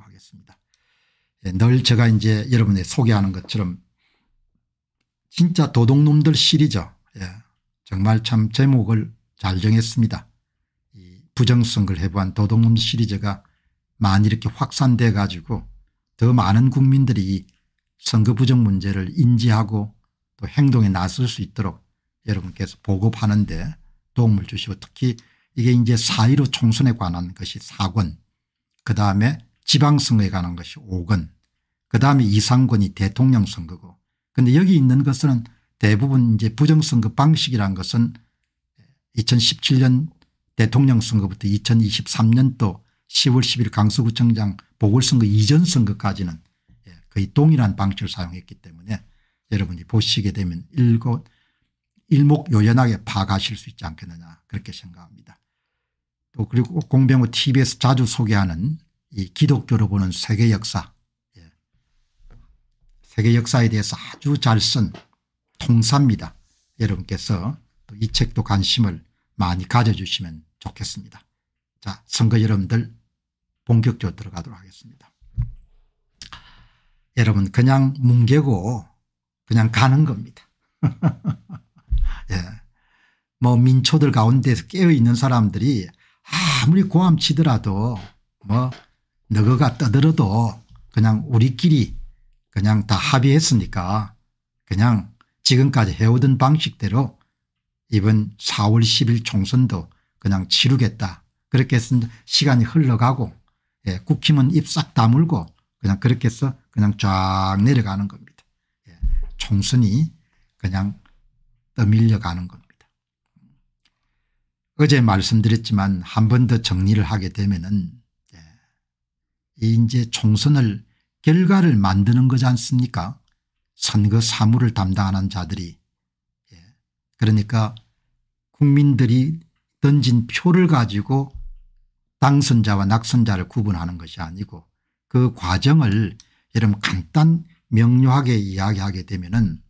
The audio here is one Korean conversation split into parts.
하겠습니다. 예, 늘 제가 이제 여러분에 소개하는 것처럼 진짜 도둑놈들 시리즈 예. 정말 참 제목을 잘 정했습니다. 이 부정성을 해부한 도둑놈 시리즈가 많이 이렇게 확산돼 가지고 더 많은 국민들이 선거 부정 문제를 인지하고 또 행동에 나설 수 있도록 여러분께서 보급하는데 도움을 주시고 특히 이게 이제 4.15 총선에 관한 것이 4권 그 다음에 지방선거에 관한 것이 5건 그다음에 이상권이 대통령 선거고 근데 여기 있는 것은 대부분 이제 부정선거 방식이란 것은 2017년 대통령 선거부터 2023년도 10월 10일 강서구청장 보궐선거 이전 선거까지는 예, 거의 동일한 방식을 사용했기 때문에 여러분이 보시게 되면 일고 일목요연하게 파악하실 수 있지 않겠느냐 그렇게 생각합니다. 또 그리고 공병호 tv에서 자주 소개하는 이 기독교로 보는 세계 역사 예. 세계 역사에 대해서 아주 잘 쓴 통사입니다. 여러분께서 이 책도 관심을 많이 가져주시면 좋겠습니다. 자 선거 여러분들 본격적으로 들어가도록 하겠습니다. 여러분 그냥 뭉개고 그냥 가는 겁니다. 예. 뭐 민초들 가운데서 깨어있는 사람들이 아무리 고함치더라도 뭐 너거가 떠들어도 그냥 우리끼리 그냥 다 합의했으니까 그냥 지금까지 해오던 방식대로 이번 4월 10일 총선도 그냥 치르겠다. 그렇게 해서 시간이 흘러가고 예, 국힘은 입 싹 다물고 그냥 그렇게 해서 그냥 쫙 내려가는 겁니다. 예, 총선이 그냥 떠밀려가는 겁니다. 어제 말씀드렸지만 한 번 더 정리를 하게 되면 은 이제 총선을 결과를 만드는 거지 않습니까 선거 사무를 담당하는 자들이 예. 그러니까 국민들이 던진 표를 가지고 당선자와 낙선자를 구분하는 것이 아니고 그 과정을 여러분 간단 명료하게 이야기하게 되면 은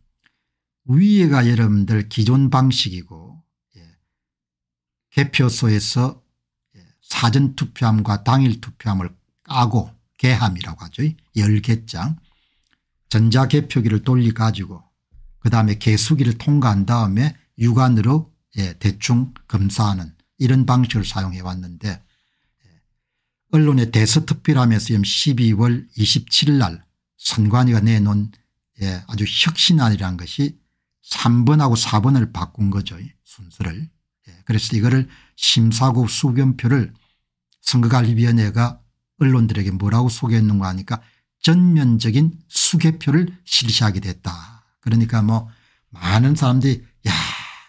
위에가 여러분들 기존 방식이고 예. 개표소에서 예, 사전투표함과 당일투표함을 까고 개함이라고 하죠. 열개장 전자개표기를 돌리 가지고 그다음에 개수기를 통과한 다음에 육안으로 예, 대충 검사하는 이런 방식을 사용해 왔는데 예, 언론의 대서특필하면서 12월 27일 날 선관위가 내놓은 예, 아주 혁신안이라는 것이 3번하고 4번을 바꾼 거죠. 순서를. 예, 그래서 이거를 심사국 수견표를 선거관리위원회가 언론들에게 뭐라고 소개했는가 하니까 전면적인 수개표를 실시하게 됐다. 그러니까 뭐 많은 사람들이 야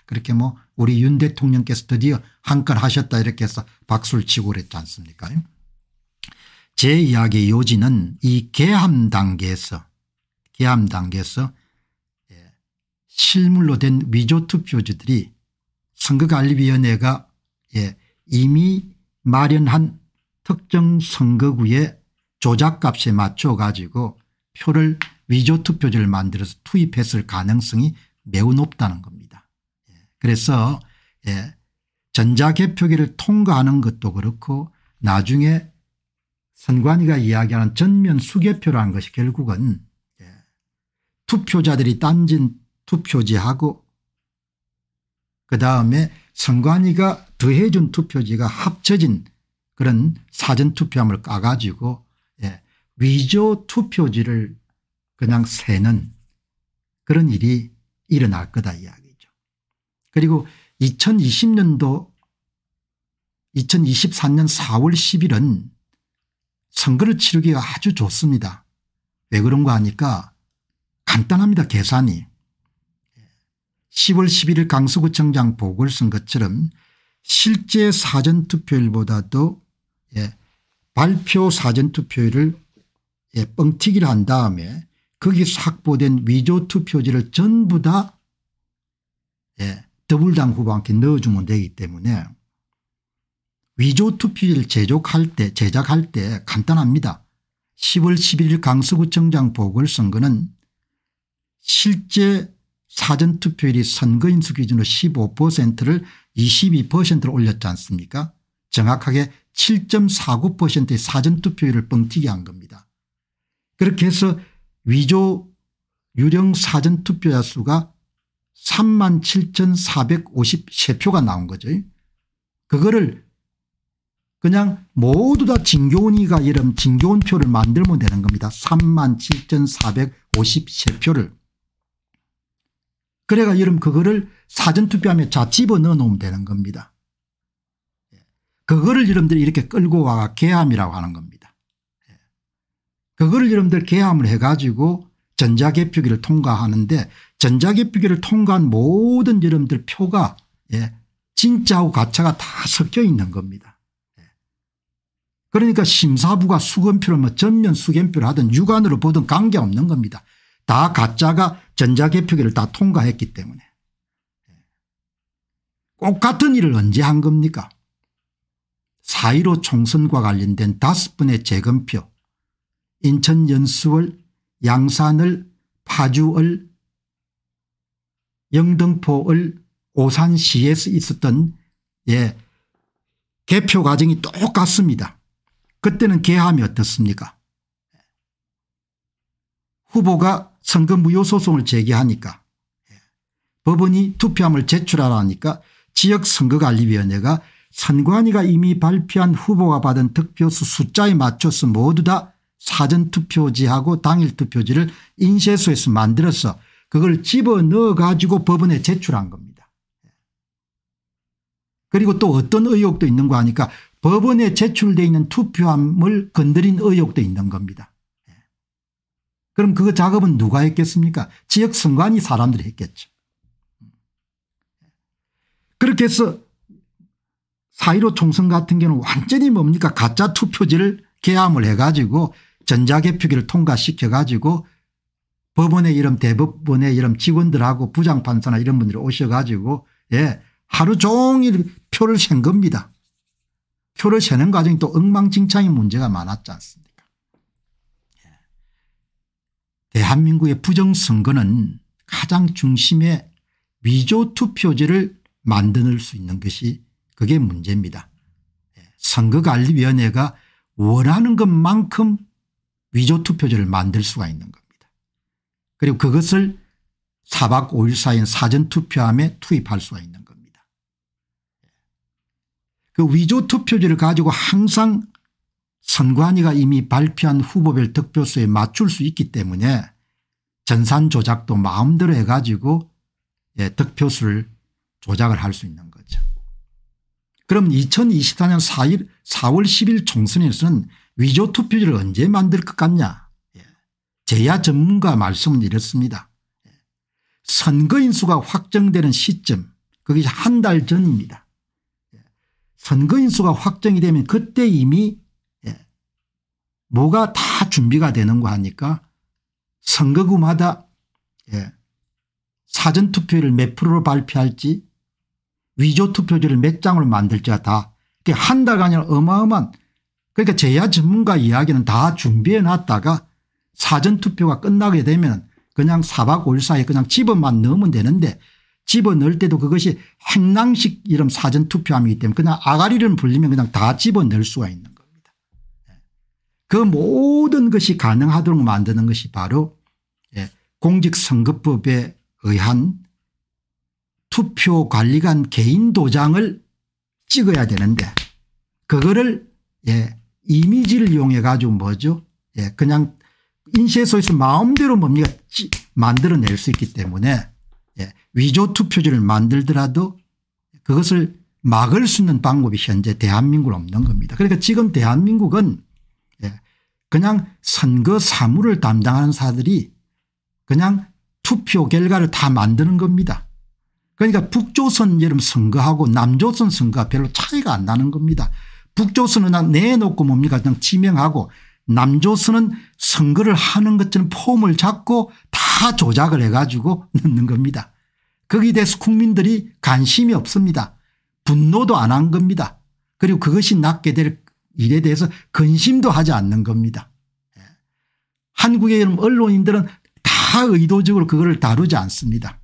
그렇게 뭐 우리 윤 대통령께서 드디어 한 건 하셨다 이렇게 해서 박수를 치고 그랬지 않습니까 제 이야기의 요지는 이 개함 단계에서 개함 단계에서 예, 실물로 된 위조 투표지들이 선거관리위원회가 예, 이미 마련한 특정 선거구의 조작값에 맞춰 가지고 표를 위조투표지를 만들어서 투입했을 가능성이 매우 높다는 겁니다. 예, 그래서 예, 전자개표기를 통과하는 것도 그렇고 나중에 선관위가 이야기하는 전면 수개표라는 것이 결국은 예, 투표자들이 딴진 투표지하고 그다음에 선관위가 더해준 투표지가 합쳐진 그런 사전투표함을 까가지고 예, 위조 투표지를 그냥 세는 그런 일이 일어날 거다 이야기죠. 그리고 2020년도 2 0 2 3년 4월 10일은 선거를 치르기가 아주 좋습니다. 왜 그런가 하니까 간단합니다 계산이. 10월 11일 강서구청장 보궐선거처럼 실제 사전투표일보다도 예. 발표 사전투표율을 예, 뻥튀기를 한 다음에 거기서 확보된 위조 투표지를 전부 다 예, 더블당 후보한테 넣어주면 되기 때문에 위조 투표지를 제작할 때 제작할 때 간단합니다. 10월 11일 강서구청장 보궐선거는 실제 사전투표율이 선거인수 기준으로 15%를 22%로 올렸지 않습니까 정확하게 7.49%의 사전투표율을 뻥튀기 한 겁니다. 그렇게 해서 위조 유령 사전투표자 수가 3만 7,453표가 나온 거죠. 그거를 그냥 모두 다 진교훈이가 이름 진교훈표를 만들면 되는 겁니다. 3만 7,453표를. 그래가 이름 그거를 사전투표함에 자 집어넣어 놓으면 되는 겁니다. 그거를 여러분들이 이렇게 끌고 와가 개함이라고 하는 겁니다. 예. 그거를 여러분들 개함을 해가지고 전자개표기를 통과하는데 전자개표기를 통과한 모든 여러분들 표가 예, 진짜하고 가짜가 다 섞여 있는 겁니다. 예. 그러니까 심사부가 수검표를 뭐 전면 수검표를 하든 육안으로 보든 관계없는 겁니다. 다 가짜가 전자개표기를 다 통과했기 때문에. 똑같은 예. 일을 언제 한 겁니까 4.15 총선과 관련된 다섯 번의 재검표 인천 연수월 양산을 파주을 영등포을 오산시에서 있었던 예 개표 과정이 똑같습니다. 그때는 개함이 어떻습니까 후보가 선거 무효 소송을 제기하니까 예, 법원이 투표함을 제출하라니까 지역선거관리위원회가 선관위가 이미 발표한 후보가 받은 득표수 숫자에 맞춰서 모두 다 사전투표지하고 당일투표지를 인쇄소에서 만들어서 그걸 집어넣어 가지고 법원에 제출한 겁니다. 그리고 또 어떤 의혹도 있는 거 하니까 법원에 제출되어 있는 투표함을 건드린 의혹도 있는 겁니다. 그럼 그 작업은 누가 했겠습니까 지역 선관위 사람들이 했겠죠. 그렇게 해서 4.15 총선 같은 경우는 완전히 뭡니까 가짜 투표지를 개함을 해가지고 전자개표기를 통과시켜 가지고 법원의이름대법원의이름 직원들하고 부장판사나 이런 분들이 오셔가지고 예 하루 종일 표를 센 겁니다. 표를 세는 과정이 또 엉망진창의 문제가 많았지 않습니까 예. 대한민국의 부정선거는 가장 중심에 위조투표지를 만들 수 있는 것이 그게 문제입니다. 예, 선거관리위원회가 원하는 것만큼 위조투표제를 만들 수가 있는 겁니다. 그리고 그것을 4박 5일 사이인 사전투표함에 투입할 수가 있는 겁니다. 예. 그 위조투표제를 가지고 항상 선관위가 이미 발표한 후보별 득표수에 맞출 수 있기 때문에 전산 조작도 마음대로 해가지고 예, 득표수를 조작을 할 수 있는 겁니다. 그럼 2024년 4일 4월 10일 총선에서는 위조 투표지를 언제 만들 것 같냐 예. 제야 전문가 말씀은 이렇습니다. 예. 선거인수가 확정되는 시점 그게 한 달 전입니다. 예. 선거인수가 확정이 되면 그때 이미 뭐가 다 준비가 되는 거 하니까 선거구마다 사전투표를 몇 프로로 발표할지 위조 투표지를 몇 장으로 만들자 다. 그러한달간이 어마어마한 그러니까 제야 전문가 이야기는 다 준비해 놨다가 사전투표가 끝나게 되면 그냥 사박오일 사이에 그냥 집어만 넣으면 되는데 집어넣을 때도 그것이 행랑식 이름 사전투표함이기 때문에 그냥 아가리를 불리면 그냥 다 집어넣을 수가 있는 겁니다. 예. 그 모든 것이 가능하도록 만드는 것이 바로 예, 공직선거법에 의한 투표관리관 개인 도장을 찍어야 되는데 그거를 예 이미지를 이용해 가지고 뭐죠 예 그냥 인쇄소에서 마음대로 뭡니까 만들어낼 수 있기 때문에 예 위조 투표지를 만들더라도 그것을 막을 수 있는 방법이 현재 대한민국은 없는 겁니다. 그러니까 지금 대한민국은 예, 그냥 선거 사무를 담당하는 사들이 그냥 투표 결과를 다 만드는 겁니다. 그러니까 북조선 여름 선거하고 남조선 선거가 별로 차이가 안 나는 겁니다. 북조선은 내놓고 뭡니까 그냥 지명하고 남조선은 선거를 하는 것처럼 폼을 잡고 다 조작을 해가지고 넣는 겁니다. 거기에 대해서 국민들이 관심이 없습니다. 분노도 안 한 겁니다. 그리고 그것이 낫게 될 일에 대해서 근심도 하지 않는 겁니다. 예. 한국의 언론인들은 다 의도적으로 그걸 다루지 않습니다.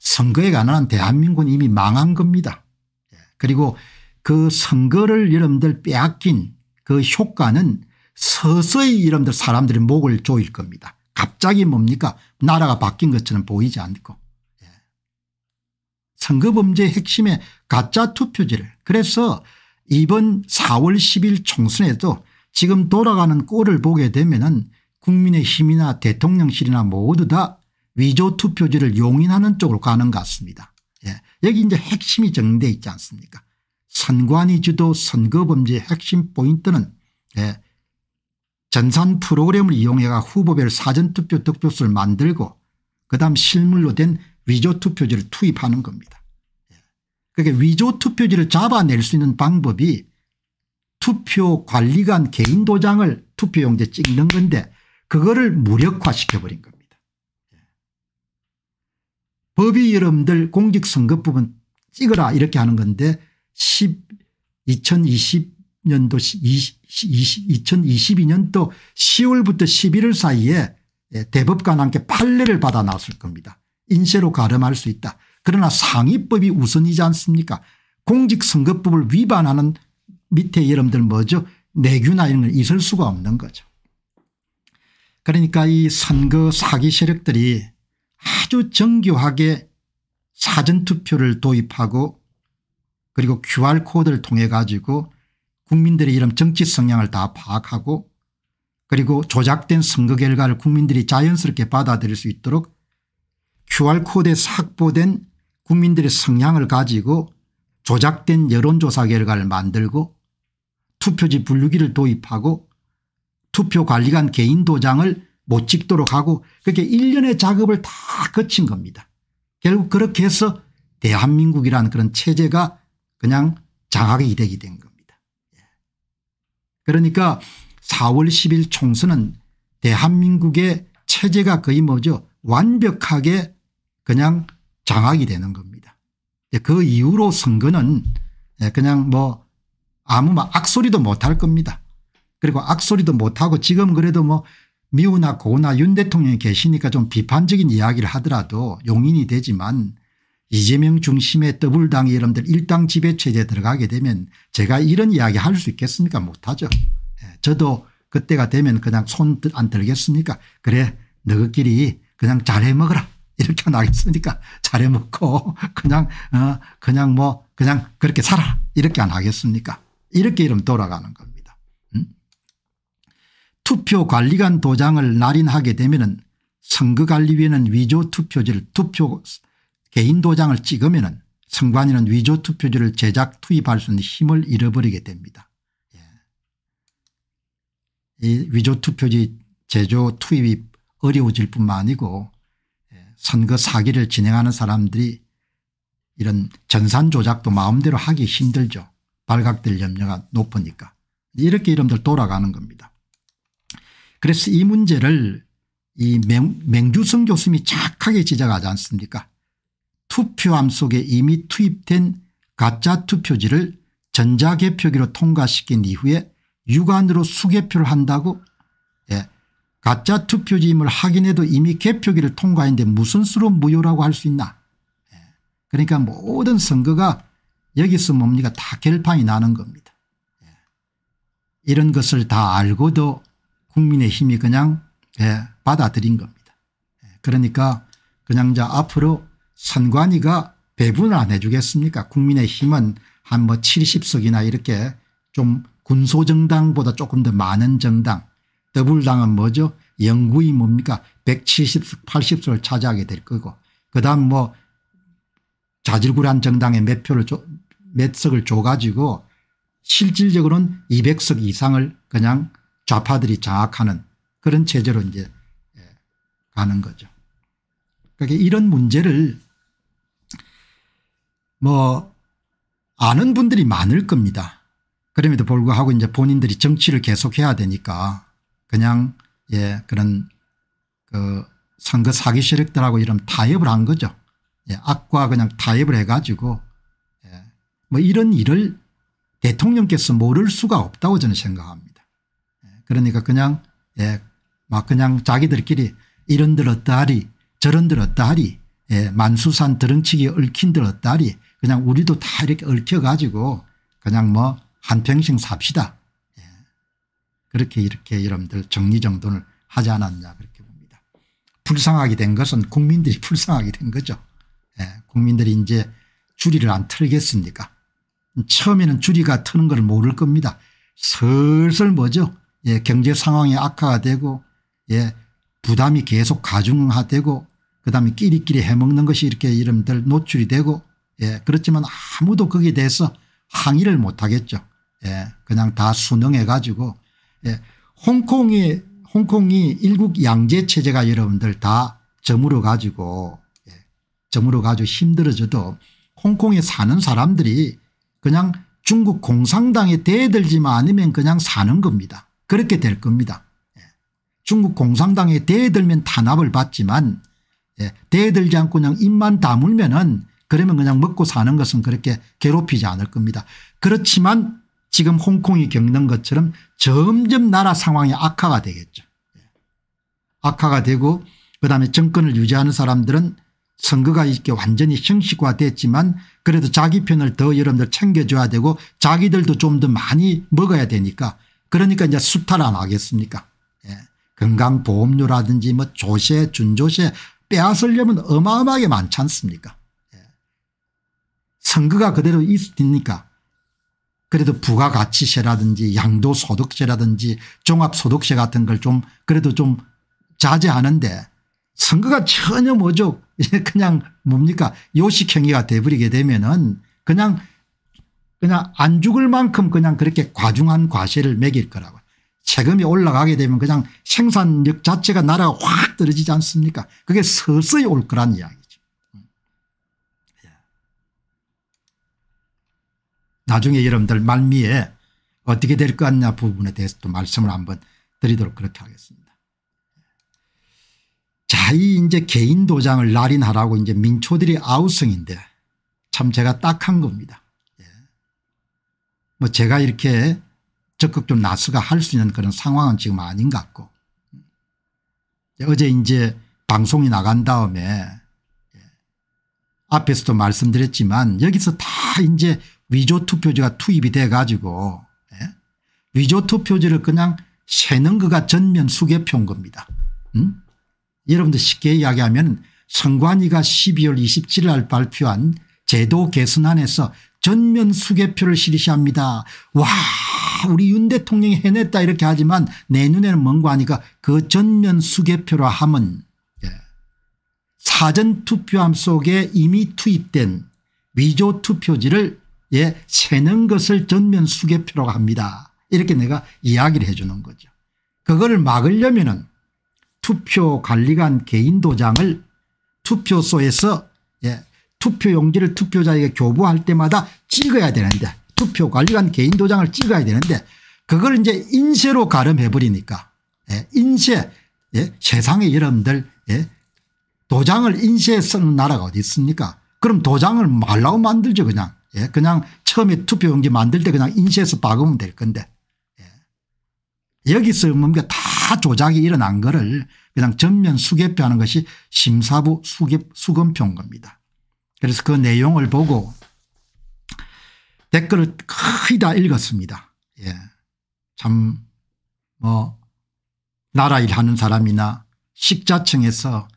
선거에 관한 대한민국은 이미 망한 겁니다. 그리고 그 선거를 여러분들 빼앗긴 그 효과는 서서히 여러분들 사람들이 목을 조일 겁니다. 갑자기 뭡니까 나라가 바뀐 것처럼 보이지 않고 예. 선거범죄의 핵심에 가짜 투표지를 그래서 이번 4월 10일 총선에도 지금 돌아가는 꼴을 보게 되면 은 국민의힘이나 대통령실이나 모두 다 위조 투표지를 용인하는 쪽으로 가는 것 같습니다. 예. 여기 이제 핵심이 정돼 있지 않습니까 선관위 주도 선거범죄의 핵심 포인트는 예. 전산 프로그램을 이용해가 후보별 사전투표 득표수를 만들고 그다음 실물로 된 위조투표지를 투입하는 겁니다. 예. 그러 위조투표지를 잡아낼 수 있는 방법이 투표관리관 개인 도장을 투표용지에 찍는 건데 그거를 무력화시켜버린 겁니다. 법이 여러분들 공직선거법은 찍어라 이렇게 하는 건데 10, 2020년도 20, 20, 2 2년도 10월부터 11월 사이에 예, 대법관 한테 판례를 받아 놨을 겁니다. 인쇄로 가름할 수 있다. 그러나 상위법이 우선이지 않습니까 공직선거법을 위반하는 밑에 여러분들 뭐죠 내규나 이런 건 있을 수가 없는 거죠. 그러니까 이 선거 사기 세력들이 아주 정교하게 사전투표를 도입하고 그리고 QR코드를 통해 가지고 국민들의 이름 정치 성향을 다 파악하고 그리고 조작된 선거 결과를 국민들이 자연스럽게 받아들일 수 있도록 QR코드에 확보된 국민들의 성향을 가지고 조작된 여론조사 결과를 만들고 투표지 분류기를 도입하고 투표관리관 개인 도장을 못 찍도록 하고 그렇게 1년의 작업을 다 거친 겁니다. 결국 그렇게 해서 대한민국이라는 그런 체제가 그냥 장악의 이득이 된 겁니다. 예. 그러니까 4월 10일 총선은 대한민국의 체제가 거의 뭐죠 완벽하게 그냥 장악이 되는 겁니다. 그 이후로 선거는 예, 그냥 뭐 아무 악소리도 못할 겁니다. 그리고 악소리도 못하고 지금 그래도 뭐 미우나 고나 우윤 대통령이 계시니까 좀 비판적인 이야기를 하더라도 용인이 되지만 이재명 중심의 더블당이 여러분들 일당 지배체제에 들어가게 되면 제가 이런 이야기 할 수 있겠습니까 못하죠. 예, 저도 그때가 되면 그냥 손 안 들겠습니까 그래 너희끼리 그냥 잘해 먹어라 이렇게 하겠습니까 잘해 먹고 그냥 어 그냥 뭐 그냥 그렇게 살아 이렇게 안 하겠습니까 이렇게 이러면 돌아가는 겁니다. 투표관리관 도장을 날인하게 되면 선거관리위원은 위조투표지를 투표 개인 도장을 찍으면 선관위는 위조투표지를 제작 투입할 수 있는 힘을 잃어버리게 됩니다. 예. 이 위조투표지 제조 투입이 어려워질 뿐만 아니고 예, 선거 사기를 진행하는 사람들이 이런 전산 조작도 마음대로 하기 힘들죠. 발각될 염려가 높으니까. 이렇게 이름들 돌아가는 겁니다. 그래서 이 문제를 이 맹, 주성 교수님이 착하게 지적하지 않습니까 투표함 속에 이미 투입된 가짜 투표지를 전자개표기로 통과시킨 이후에 육안으로 수개표를 한다고 예. 가짜 투표지임을 확인해도 이미 개표기를 통과했는데 무슨 수로 무효라고 할 수 있나 예. 그러니까 모든 선거가 여기서 뭡니까 다 결판이 나는 겁니다. 예. 이런 것을 다 알고도 국민의힘이 그냥 예, 받아들인 겁니다. 예, 그러니까 그냥 자 앞으로 선관위가 배분을 안 해주겠습니까 국민의힘은 한 뭐 70석이나 이렇게 좀 군소정당보다 조금 더 많은 정당 더불당은 뭐죠 영구이 뭡니까 170석 80석을 차지하게 될 거고 그다음 뭐 자질구란 정당에 몇 표를 조, 몇 석을 줘가지고 실질적으로는 200석 이상을 그냥 좌파들이 장악하는 그런 체제로 이제 예, 가는 거죠. 그러니까 이런 문제를 뭐 아는 분들이 많을 겁니다. 그럼에도 불구하고 이제 본인들이 정치를 계속해야 되니까 그냥 예 그런 그 선거 사기 세력들하고 이런 타협을 한 거죠. 예, 악과 그냥 타협을 해가지고 예, 뭐 이런 일을 대통령께서 모를 수가 없다고 저는 생각합니다. 그러니까 그냥 예, 막 그냥 자기들끼리 이런들 어떠하리 저런들 어떠하리 예, 만수산 드렁치기 얽힌들 어떠하리 그냥 우리도 다 이렇게 얽혀가지고 그냥 뭐 한평생 삽시다. 예. 그렇게 이렇게 여러분들 정리정돈을 하지 않았냐 그렇게 봅니다. 불쌍하게 된 것은 국민들이 불쌍하게 된 거죠. 예. 국민들이 이제 줄이를 안 틀겠습니까 처음에는 줄이가 트는 걸 모를 겁니다. 슬슬 뭐죠 예, 경제 상황이 악화가 되고 예, 부담이 계속 가중화되고 그다음에 끼리끼리 해먹는 것이 이렇게 이름들 노출이 되고 예, 그렇지만 아무도 거기에 대해서 항의를 못하겠죠. 예, 그냥 다 순응해 가지고 예, 홍콩이 홍콩이 일국 양제 체제가 여러분들 다 저물어 가지고 예, 저물어 가지고 힘들어져도 홍콩에 사는 사람들이 그냥 중국 공산당에 대들지만 않으면 그냥 사는 겁니다. 그렇게 될 겁니다. 예. 중국 공산당에 대들면 탄압을 받지만 예, 대들지 않고 그냥 입만 다물면 은 그러면 그냥 먹고 사는 것은 그렇게 괴롭히지 않을 겁니다. 그렇지만 지금 홍콩이 겪는 것처럼 점점 나라 상황이 악화가 되겠죠. 예. 악화가 되고 그다음에 정권을 유지하는 사람들은 선거가 이렇게 완전히 형식화됐지만 그래도 자기 편을 더 여러분들 챙겨줘야 되고 자기들도 좀 더 많이 먹어야 되니까 그러니까 이제 수탈안 하겠습니까 예. 건강보험료라든지 뭐 조세 준조세 빼앗으려면 어마어마하게 많지 않습니까 예. 선거가 그대로 있으니까 그래도 부가가치세라든지 양도소득세라든지 종합소득세 같은 걸 좀 그래도 좀 자제하는데 선거가 전혀 뭐죠 그냥 뭡니까 요식행위가 돼버리게 되면은 그냥 그냥 안 죽을 만큼 그냥 그렇게 과중한 과세를 매길 거라고. 세금이 올라가게 되면 그냥 생산력 자체가 나라가 확 떨어지지 않습니까 그게 서서히 올 거란 이야기죠. 음. 나중에 여러분들 말미에 어떻게 될 것 같냐 부분에 대해서도 말씀을 한번 드리도록 그렇게 하겠습니다. 자, 이 이제 개인 도장을 날인하라고 이제 민초들이 아우성인데 참 제가 딱 한 겁니다. 뭐 제가 이렇게 적극좀 나서가 할 수 있는 그런 상황은 지금 아닌 것 같고 예, 어제 이제 방송이 나간 다음에 예, 앞에서도 말씀드렸지만 여기서 다 이제 위조 투표지가 투입이 돼 가지고 예, 위조 투표지를 그냥 세는 그가 전면 수개표인 겁니다. 음? 여러분들 쉽게 이야기하면 선관위가 12월 27일 날 발표한 제도 개선안에서 전면 수개표를 실시합니다. 와 우리 윤 대통령이 해냈다 이렇게 하지만 내 눈에는 먼거 아니까 그 전면 수개표라 함은 예. 사전투표함 속에 이미 투입된 위조투표지를 예, 세는 것을 전면 수개표라고 합니다. 이렇게 내가 이야기를 해 주는 거죠. 그걸 막으려면 은 투표관리관 개인 도장을 투표소에서 예, 투표용지를 투표자에게 교부할 때마다 찍어야 되는데 투표관리관 개인 도장을 찍어야 되는데 그걸 이제 인쇄로 가름해 버리니까 예, 인쇄 예, 세상에 여러분들 예, 도장을 인쇄해 쓰는 나라가 어디 있습니까 그럼 도장을 말라고 만들죠 그냥 예, 그냥 처음에 투표용지 만들 때 그냥 인쇄해서 박으면 될 건데 예. 여기서 뭔가 다 조작이 일어난 거를 그냥 전면 수개표하는 것이 심사부 수개, 수검표인 겁니다. 그래서 그 내용을 보고 댓글을 거의 다 읽었습니다. 예. 참, 뭐, 나라 일 하는 사람이나 식자층에서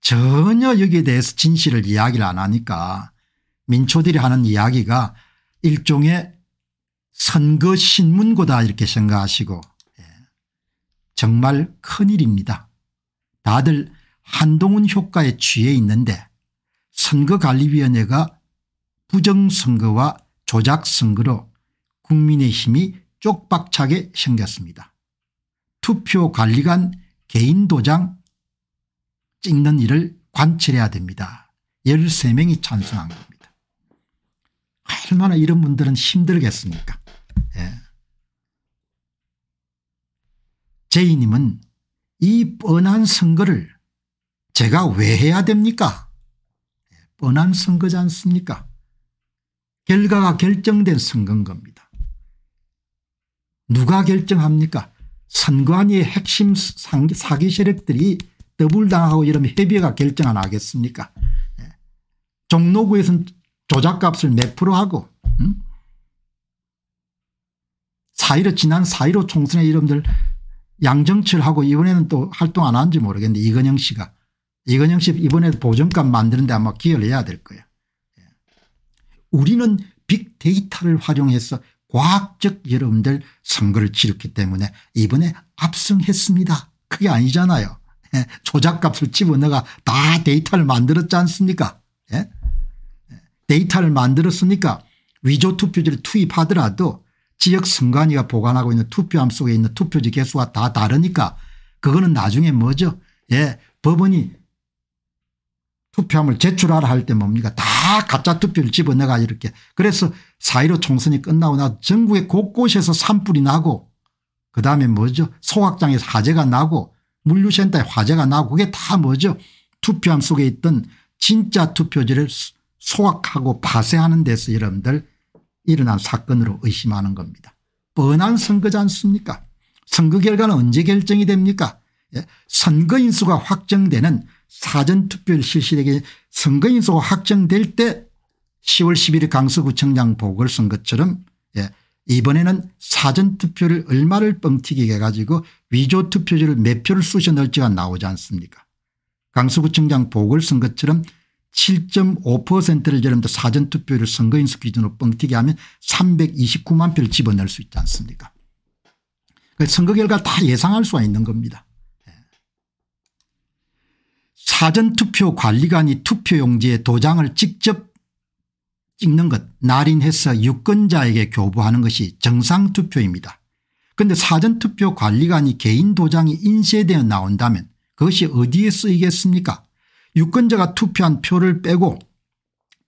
전혀 여기에 대해서 진실을 이야기를 안 하니까 민초들이 하는 이야기가 일종의 선거 신문고다 이렇게 생각하시고 예. 정말 큰일입니다. 다들 한동훈 효과에 취해 있는데 선거관리위원회가 부정선거와 조작선거로 국민의힘이 쪽박차게 생겼습니다. 투표관리관 개인도장 찍는 일을 관철해야 됩니다. 13명이 찬성한 겁니다. 얼마나 이런 분들은 힘들겠습니까 예. 제이님은 이 뻔한 선거를 제가 왜 해야 됩니까 뻔한 선거지 않습니까? 결과가 결정된 선거인 겁니다. 누가 결정합니까? 선관위의 핵심 사기 세력들이 더블당하고 이러면 협의회가 결정 안 하겠습니까? 예. 종로구에서는 조작값을 몇 프로 하고 음? 4.15 지난 4.15 총선의 이름들 양정철하고 이번에는 또 활동 안 하는지 모르겠는데 이건영 씨가 이건영 씨 이번에 보정값 만드는데 아마 기여를 해야 될 거예요. 예. 우리는 빅데이터를 활용해서 과학적 여러분들 선거를 치렀기 때문에 이번에 압승했습니다. 그게 아니잖아요. 예. 조작값을 집어넣어가 다 데이터를 만들었지 않습니까 예. 데이터를 만들었으니까 위조 투표지를 투입하더라도 지역 선관위가 보관하고 있는 투표함 속에 있는 투표지 개수가 다 다르니까 그거는 나중에 뭐죠 예 법원이 투표함을 제출하라 할 때 뭡니까 다 가짜 투표를 집어넣어가 이렇게 그래서 4.15 총선이 끝나고 나 전국의 곳곳에서 산불이 나고 그다음에 뭐죠 소각장에서 화재가 나고 물류센터에 화재가 나고 그게 다 뭐죠 투표함 속에 있던 진짜 투표지를 소각하고 파쇄하는 데서 여러분들 일어난 사건으로 의심하는 겁니다. 뻔한 선거지 않습니까 선거 결과는 언제 결정이 됩니까 예? 선거 인수가 확정되는 사전투표를 실시되게 선거인수가 확정될 때 10월 11일 강서구청장 보궐선거처럼 예. 이번에는 사전투표를 얼마를 뻥튀기게 해가지고 위조투표지를 몇 표를 쑤셔 넣을지가 나오지 않습니까 강서구청장 보궐선거처럼 7.5%를 예를 들 사전투표를 선거인수 기준으로 뻥튀기 하면 329만 표를 집어넣을 수 있지 않습니까 그 선거 결과 다 예상할 수가 있는 겁니다. 사전투표 관리관이 투표용지에 도장을 직접 찍는 것 날인해서 유권자에게 교부하는 것이 정상투표입니다. 그런데 사전투표 관리관이 개인 도장이 인쇄되어 나온다면 그것이 어디에 쓰이겠습니까 유권자가 투표한 표를 빼고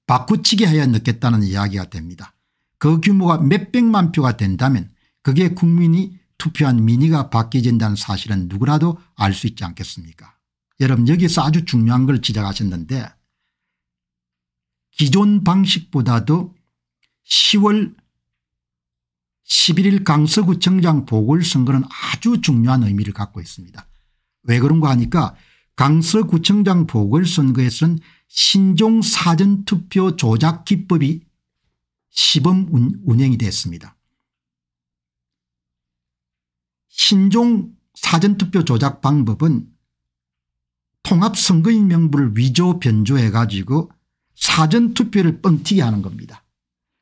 바꾸치기 해야 넣겠다는 이야기가 됩니다. 그 규모가 몇백만 표가 된다면 그게 국민이 투표한 민의가 바뀌어진다는 사실은 누구라도 알 수 있지 않겠습니까 여러분 여기서 아주 중요한 걸 지적하셨는데 기존 방식보다도 10월 11일 강서구청장 보궐선거는 아주 중요한 의미를 갖고 있습니다. 왜 그런가 하니까 강서구청장 보궐선거에서는 신종 사전투표 조작 기법이 시범 운영이 됐습니다. 신종 사전투표 조작 방법은 통합선거인 명부를 위조 변조해 가지고 사전투표를 뻥튀기 하는 겁니다.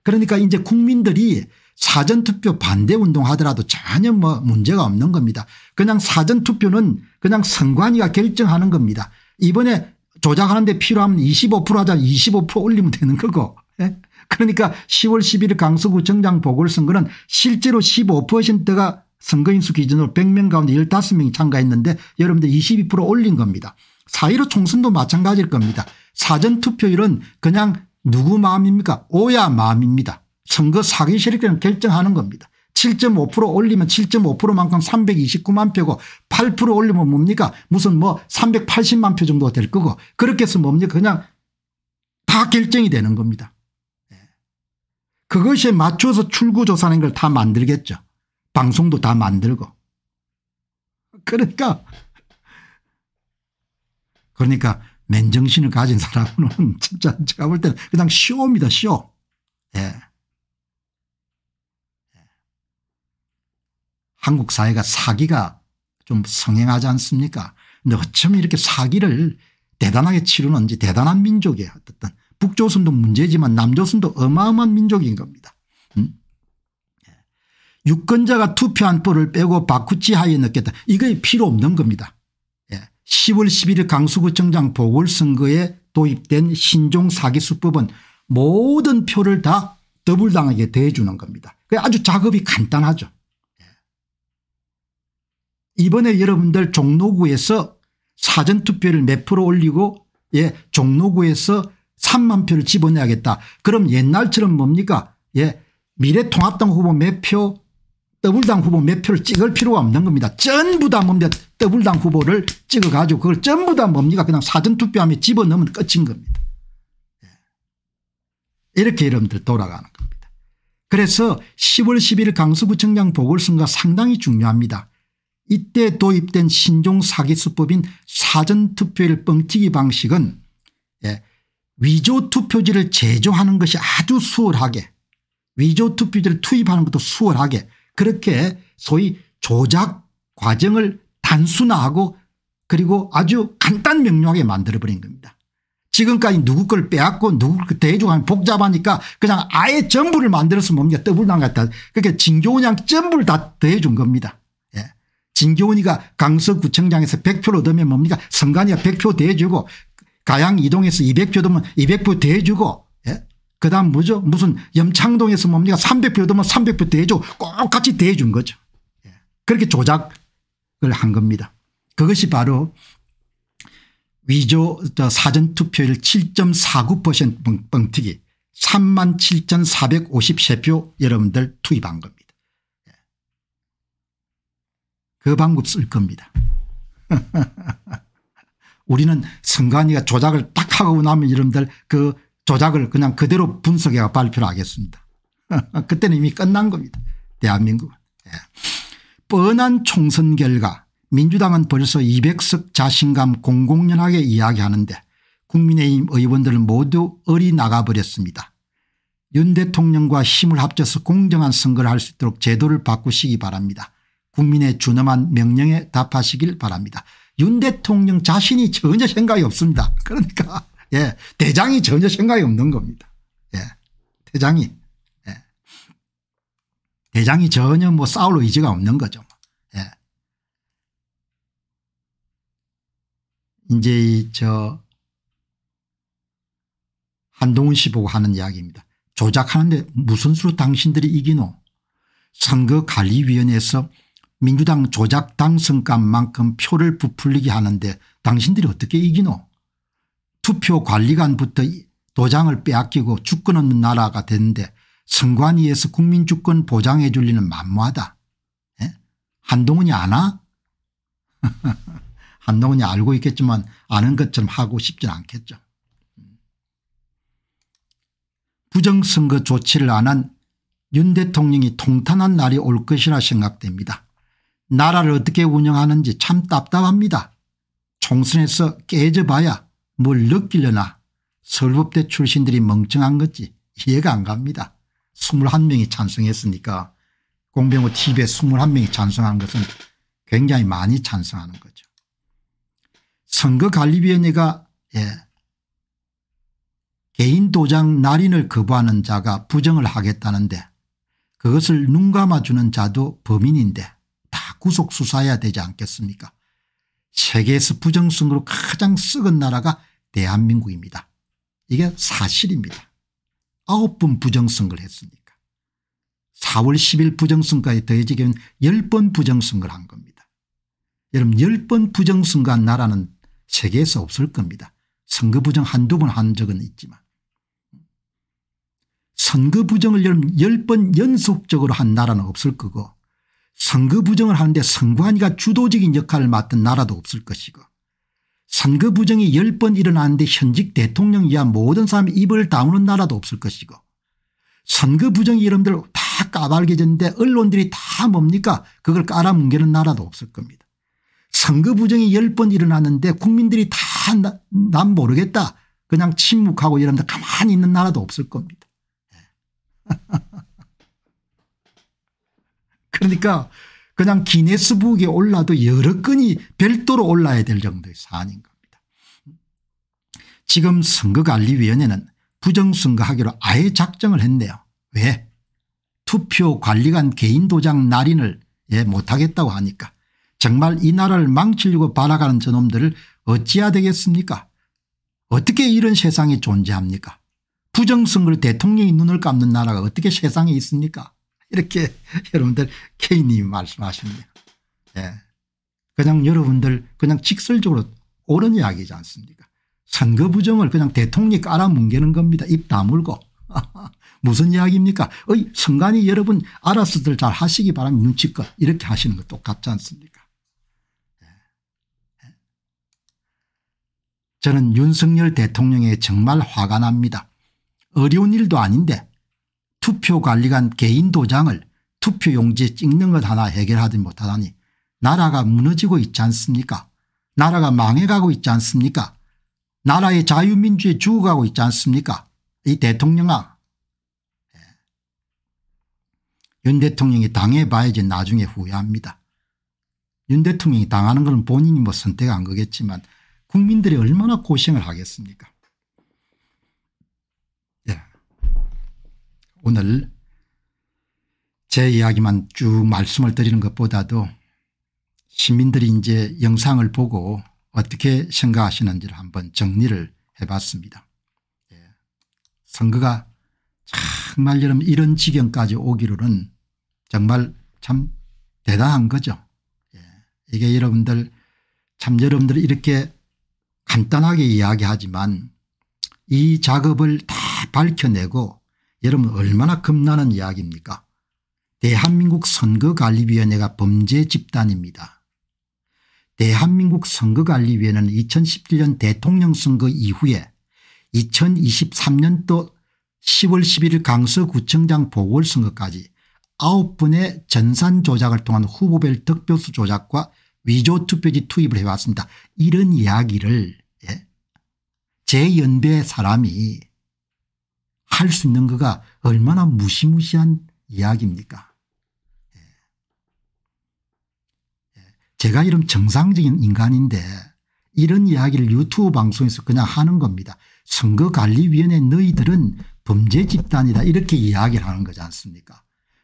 그러니까 이제 국민들이 사전투표 반대 운동하더라도 전혀 뭐 문제가 없는 겁니다. 그냥 사전투표는 그냥 선관위가 결정하는 겁니다. 이번에 조작하는데 필요하면 25% 하자 25% 올리면 되는 거고 예? 그러니까 10월 11일 강서구청장 보궐선거는 실제로 15%가 선거인수 기준으로 100명 가운데 15명이 참가했는데 여러분들 22% 올린 겁니다. 4.15 총선도 마찬가지일 겁니다. 사전투표율은 그냥 누구 마음입니까 오야 마음입니다. 선거 사기 세력들은 결정하는 겁니다. 7.5% 올리면 7.5%만큼 329만 표고 8% 올리면 뭡니까 무슨 뭐 380만 표 정도가 될 거고 그렇게 해서 뭡니까 그냥 다 결정이 되는 겁니다. 예. 그것에 맞춰서 출구조사하는 걸 다 만들겠죠. 방송도 다 만들고. 그러니까 그러니까 맨정신을 가진 사람은 진짜 제가 볼 때는 그냥 쇼입니다 쇼. 예. 예. 한국 사회가 사기가 좀 성행하지 않습니까 근데 어쩜 이렇게 사기를 대단하게 치르는지 대단한 민족이에요. 어쨌든 북조선도 문제지만 남조선도 어마어마한 민족인 겁니다. 음? 예. 유권자가 투표한 뿔을 빼고 바쿠치 하에 넣겠다. 이거 필요 없는 겁니다. 10월 11일 강서구청장 보궐선거에 도입된 신종 사기수법은 모든 표를 다더불당하게 대주는 겁니다. 아주 작업이 간단하죠. 예. 이번에 여러분들 종로구에서 사전투표를 몇 프로 올리고 예 종로구에서 3만 표를 집어내야겠다. 그럼 옛날처럼 뭡니까 예 미래통합당 후보 몇표 더블당 후보 몇 표를 찍을 필요가 없는 겁니다. 전부 다 뭡니까 더블당 후보를 찍어가지고 그걸 전부 다 뭡니까 그냥 사전투표함에 집어넣으면 끝인 겁니다. 예. 이렇게 여러분들 돌아가는 겁니다. 그래서 10월 11일 강서구청장 보궐선거가 상당히 중요합니다. 이때 도입된 신종 사기수법인 사전투표일 뻥튀기 방식은 예, 위조투표지를 제조하는 것이 아주 수월하게 위조투표지를 투입하는 것도 수월하게 그렇게 소위 조작 과정을 단순화하고 그리고 아주 간단 명료하게 만들어버린 겁니다. 지금까지 누구 걸 빼앗고 누구 걸 대주하면 복잡하니까 그냥 아예 전부를 만들어서 뭡니까 더블당 같다. 그러니 진교훈이 전부를 다 더해준 겁니다. 예. 진교훈이가 강서구청장에서 100표를 얻으면 뭡니까 선관위가 100표 대주고 가양 이동에서 200표 되면 200표 대주고 그 다음 뭐죠 무슨 염창동에서 뭡니까 300표 얻으면 300표 대해줘 똑같이 대준 거죠. 예. 그렇게 조작을 한 겁니다. 그것이 바로 위조 사전투표율 7.49% 뻥튀기 3 7,453표 여러분들 투입한 겁니다. 예. 그 방법 쓸 겁니다. 우리는 선관위가 조작을 딱 하고 나면 여러분들 그 조작을 그냥 그대로 분석해 발표 하겠습니다. 그때는 이미 끝난 겁니다. 대한민국은. 예. 뻔한 총선 결과 민주당은 벌써 200석 자신감 공공연하게 이야기하는데 국민의힘 의원들은 모두 어리 나가버렸습니다. 윤 대통령과 힘을 합쳐서 공정한 선거를 할 수 있도록 제도를 바꾸시기 바랍니다. 국민의 준엄한 명령에 답하시길 바랍니다. 윤 대통령 자신이 전혀 생각이 없습니다. 그러니까 예. 대장이 전혀 생각이 없는 겁니다. 예. 대장이. 예. 대장이 전혀 뭐 싸울 의지가 없는 거죠. 예. 이제 저 한동훈 씨 보고 하는 이야기입니다. 조작하는데 무슨 수로 당신들이 이기노 선거관리위원회에서 민주당 조작 당선값만큼 표를 부풀리게 하는데 당신들이 어떻게 이기노 투표관리관부터 도장을 빼앗기고 주권 없는 나라가 됐는데 선관위에서 국민주권 보장해 줄 리는 만무하다. 예? 한동훈이 아나? 한동훈이 알고 있겠지만 아는 것처럼 하고 싶진 않겠죠. 부정선거 조치를 안 한 윤 대통령이 통탄한 날이 올 것이라 생각됩니다. 나라를 어떻게 운영하는지 참 답답합니다. 총선에서 깨져봐야 뭘 느끼려나 설법대 출신들이 멍청한 거지 이해가 안 갑니다. 21명이 찬성했으니까 공병호 TV에 21명이 찬성한 것은 굉장히 많이 찬성하는 거죠. 선거관리위원회가 예. 개인 도장 날인을 거부하는 자가 부정을 하겠다는데 그것을 눈감아주는 자도 범인인데 다 구속수사해야 되지 않겠습니까 세계에서 부정성으로 가장 썩은 나라가 대한민국입니다. 이게 사실입니다. 아홉 번 부정선거를 했으니까. 4월 10일 부정선거에 더해지면 10번 부정선거를 한 겁니다. 여러분 10번 부정선거한 나라는 세계에서 없을 겁니다. 선거 부정 한두 번 한 적은 있지만. 선거 부정을 여러분 10번 연속적으로 한 나라는 없을 거고 선거 부정을 하는데 선관위가 주도적인 역할을 맡은 나라도 없을 것이고 선거 부정이 10번 일어나는데 현직 대통령 이하 모든 사람이 입을 다무는 나라도 없을 것이고 선거 부정 이름들 다까발개졌는데 언론들이 다 뭡니까 그걸 깔아뭉개는 나라도 없을 겁니다. 선거 부정이 10번 일어났는데 국민들이 다 난 모르겠다 그냥 침묵하고 이러는데 가만히 있는 나라도 없을 겁니다. 예. 그러니까 그냥 기네스북에 올라도 여러 건이 별도로 올라야 될 정도의 사안인 겁니다. 지금 선거관리위원회는 부정선거하기로 아예 작정을 했네요. 왜? 투표관리관 개인도장 날인을 예, 못하겠다고 하니까 정말 이 나라를 망치려고 바라가는 저놈들을 어찌해야 되겠습니까 어떻게 이런 세상이 존재합니까 부정선거를 대통령이 눈을 감는 나라가 어떻게 세상에 있습니까 이렇게 여러분들 케이님이 말씀하십니다. 예. 그냥 여러분들 그냥 직설적으로 옳은 이야기지 않습니까 선거 부정을 그냥 대통령이 깔아뭉개는 겁니다. 입 다물고. 무슨 이야기입니까 어이 선관이 여러분 알아서들 잘 하시기 바랍니다. 눈치껏 이렇게 하시는 거 똑같지 않습니까 예. 예. 저는 윤석열 대통령에 정말 화가 납니다. 어려운 일도 아닌데 투표관리관 개인 도장을 투표용지에 찍는 것 하나 해결하지 못하다니 나라가 무너지고 있지 않습니까 나라가 망해가고 있지 않습니까 나라의 자유민주에 죽어가고 있지 않습니까 이 대통령아 예. 윤 대통령이 당해봐야지 나중에 후회합니다. 윤 대통령이 당하는 것은 본인이 뭐 선택한 거겠지만 국민들이 얼마나 고생을 하겠습니까 오늘 제 이야기만 쭉 말씀을 드리는 것보다도 시민들이 이제 영상을 보고 어떻게 생각하시는지를 한번 정리를 해봤습니다. 예. 선거가 정말 여러분 이런 지경까지 오기로는 정말 참 대단한 거죠. 예. 이게 여러분들 참 여러분들 이렇게 간단하게 이야기하지만 이 작업을 다 밝혀내고 여러분 얼마나 겁나는 이야기입니까 대한민국 선거관리위원회가 범죄 집단입니다. 대한민국 선거관리위원회는 2017년 대통령 선거 이후에 2023년도 10월 11일 강서구청장 보궐선거까지 9번의 전산 조작을 통한 후보별 득표수 조작과 위조 투표지 투입을 해왔습니다. 이런 이야기를 예? 제 연배 사람이 할수 있는 거가 얼마나 무시무시한 이야기입니까 예. 예. 제가 이런 정상적인 인간인데 이런 이야기를 유튜브 방송에서 그냥 하는 겁니다. 선거관리위원회 너희들은 범죄 집단이다 이렇게 이야기를 하는 거지 않습니까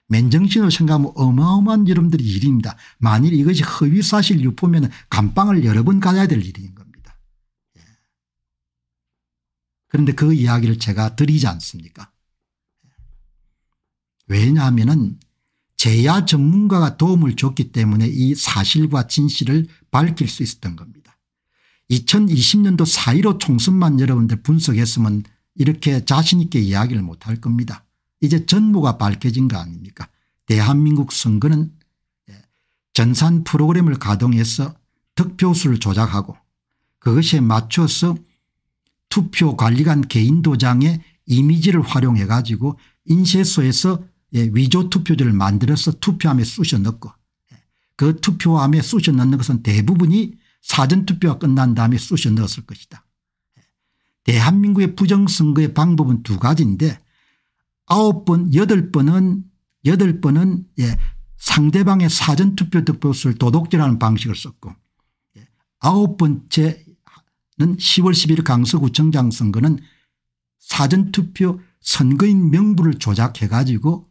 맨정신으로 생각하면 어마어마한 여러분들의 일입니다. 만일 이것이 허위사실 유포면 감방을 여러 번 가야 될 일인 겁니다. 그런데 그 이야기를 제가 드리지 않습니까 왜냐하면 제야 전문가가 도움을 줬기 때문에 이 사실과 진실을 밝힐 수 있었던 겁니다. 2020년도 4.15 총선만 여러분들 분석했으면 이렇게 자신 있게 이야기를 못 할 겁니다. 이제 전부가 밝혀진 거 아닙니까 대한민국 선거는 예, 전산 프로그램을 가동해서 득표수를 조작하고 그것에 맞춰서 투표 관리관 개인 도장의 이미지를 활용해 가지고 인쇄소에서 예, 위조 투표지를 만들어서 투표함에 쑤셔 넣고 예, 그 투표함에 쑤셔 넣는 것은 대부분이 사전투표가 끝난 다음에 쑤셔 넣었을 것이다. 예, 대한민국의 부정선거의 방법은 두 가지인데 아홉 번 여덟 번은 여덟 번은 예, 상대방의 사전투표 득표수를 도둑질하는 방식을 썼고 아홉 번째 선거는 10월 10일 강서구청장 선거는 사전투표 선거인 명부를 조작해 가지고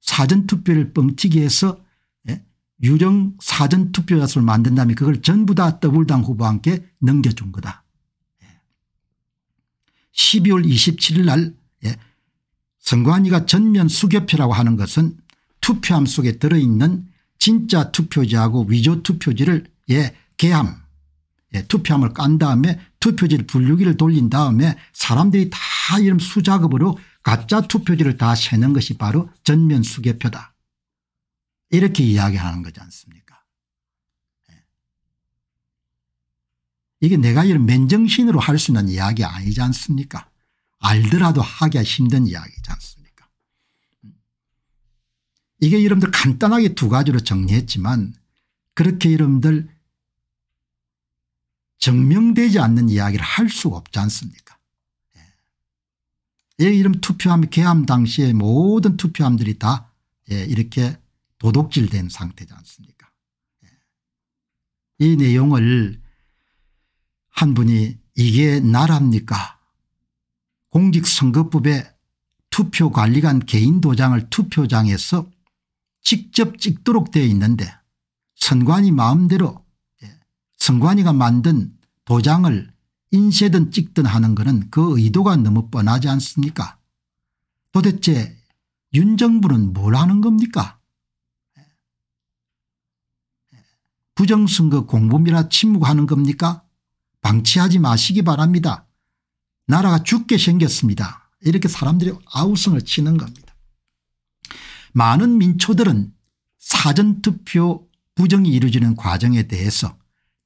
사전투표를 뻥튀기해서 예, 유령 사전투표자 수를 만든 다음에 그걸 전부 다 더블당 후보와 함께 넘겨준 거다. 12월 예. 27일 날 예, 선관위가 전면 수개표라고 하는 것은 투표함 속에 들어있는 진짜 투표지하고 위조 투표지를 예, 개함 예, 투표함을 깐 다음에 투표지를 분류기를 돌린 다음에 사람들이 다 이런 수작업으로 가짜 투표지를 다 세는 것이 바로 전면 수개표다. 이렇게 이야기하는 거지 않습니까 예. 이게 내가 이런 맨정신으로 할 수 있는 이야기 아니지 않습니까 알더라도 하기가 힘든 이야기지 않습니까 이게 여러분들 간단하게 두 가지로 정리했지만 그렇게 여러분들 증명되지 않는 이야기를 할 수가 없지 않습니까 예. 예 이름 투표함 개함 당시에 모든 투표함들이 다 예, 이렇게 도둑질된 상태지 않습니까 예. 이 내용을 한 분이 이게 나라입니까 공직선거법에 투표관리관 개인 도장을 투표장에서 직접 찍도록 되어 있는데 선관위 마음대로 선관위가 만든 도장을 인쇄든 찍든 하는 것은 그 의도가 너무 뻔하지 않습니까 도대체 윤 정부는 뭘 하는 겁니까 부정선거 공범이라 침묵하는 겁니까 방치하지 마시기 바랍니다. 나라가 죽게 생겼습니다. 이렇게 사람들이 아우성을 치는 겁니다. 많은 민초들은 사전투표 부정이 이루어지는 과정에 대해서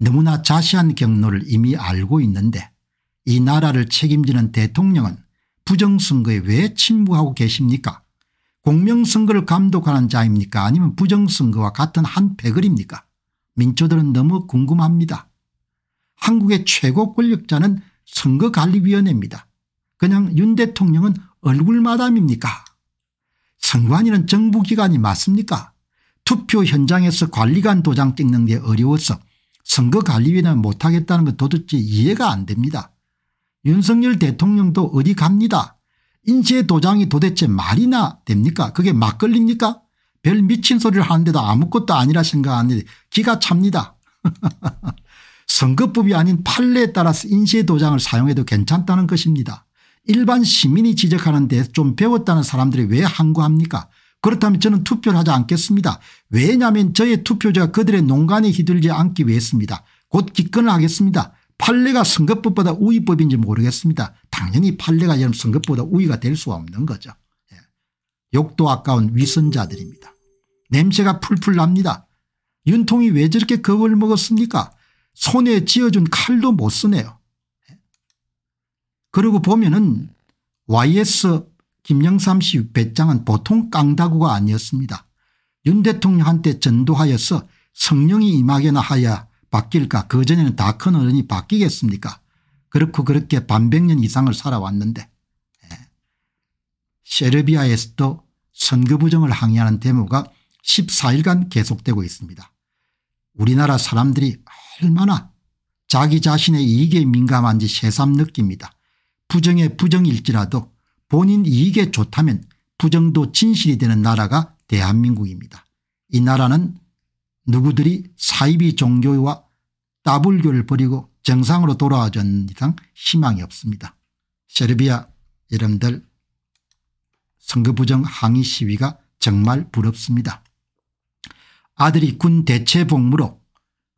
너무나 자세한 경로를 이미 알고 있는데 이 나라를 책임지는 대통령은 부정선거에 왜침부하고 계십니까 공명선거를 감독하는 자입니까 아니면 부정선거와 같은 한패거입니까 민초들은 너무 궁금합니다. 한국의 최고 권력자는 선거관리위원회입니다. 그냥 윤 대통령은 얼굴마담입니까 선관위는 정부기관이 맞습니까 투표 현장에서 관리관 도장 찍는 게 어려워서 선거관리위는 못하겠다는 건 도대체 이해가 안 됩니다. 윤석열 대통령도 어디 갑니다. 인체도장이 도대체 말이나 됩니까 그게 막걸리니까별 미친 소리를 하는데도 아무것도 아니라 생각하는데 기가 찹니다. 선거법이 아닌 판례에 따라서 인쇄도장을 사용해도 괜찮다는 것입니다. 일반 시민이 지적하는데 서좀 배웠다는 사람들이 왜 항구합니까 그렇다면 저는 투표를 하지 않겠습니다. 왜냐하면 저의 투표자가 그들의 농간에 휘둘지 않기 위해서입니다. 곧 기권을 하겠습니다. 판례가 선거법보다 우위법인지 모르겠습니다. 당연히 판례가 이런 선거법보다 우위가 될 수가 없는 거죠. 예. 욕도 아까운 위선자들입니다. 냄새가 풀풀 납니다. 윤통이 왜 저렇게 겁을 먹었습니까? 손에 쥐어준 칼도 못 쓰네요. 예. 그리고 보면은 YS 김영삼 씨 배짱은 보통 깡다구가 아니었습니다. 윤 대통령한테 전도하여서 성령이 임하게나 하야 바뀔까 그전에는 다 큰 어른이 바뀌겠습니까 그렇고 그렇게 반백년 이상을 살아왔는데 예. 세르비아에서도 선거 부정을 항의하는 데모가 14일간 계속되고 있습니다. 우리나라 사람들이 얼마나 자기 자신의 이익에 민감한지 새삼 느낍니다. 부정의 부정일지라도 본인 이익에 좋다면 부정도 진실이 되는 나라가 대한민국입니다. 이 나라는 누구들이 사이비 종교와 따불교를 버리고 정상으로 돌아와준 이상 희망이 없습니다. 세르비아 여러분들 선거 부정 항의 시위가 정말 부럽습니다. 아들이 군 대체 복무로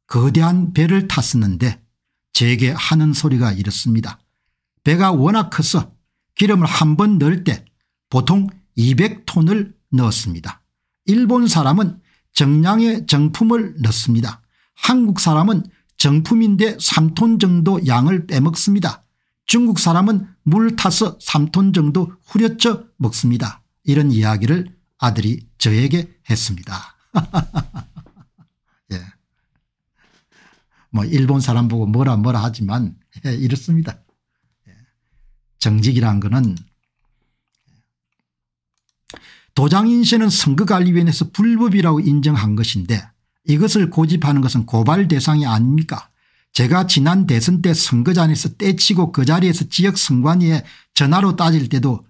거대한 배를 탔었는데 제게 하는 소리가 이렇습니다. 배가 워낙 커서 기름을 한 번 넣을 때 보통 200톤을 넣었습니다. 일본 사람은 정량의 정품을 넣습니다. 한국 사람은 정품인데 3톤 정도 양을 빼먹습니다. 중국 사람은 물 타서 3톤 정도 후려쳐 먹습니다. 이런 이야기를 아들이 저에게 했습니다. 예. 뭐 일본 사람 보고 뭐라 뭐라 하지만 예, 이렇습니다. 정직이라는 것은 도장인쇄는 선거관리위원회에서 불법이라고 인정한 것인데 이것을 고집하는 것은 고발 대상이 아닙니까 제가 지난 대선 때 선거장에서 떼치고 그 자리에서 지역 선관위에 전화로 따질 때도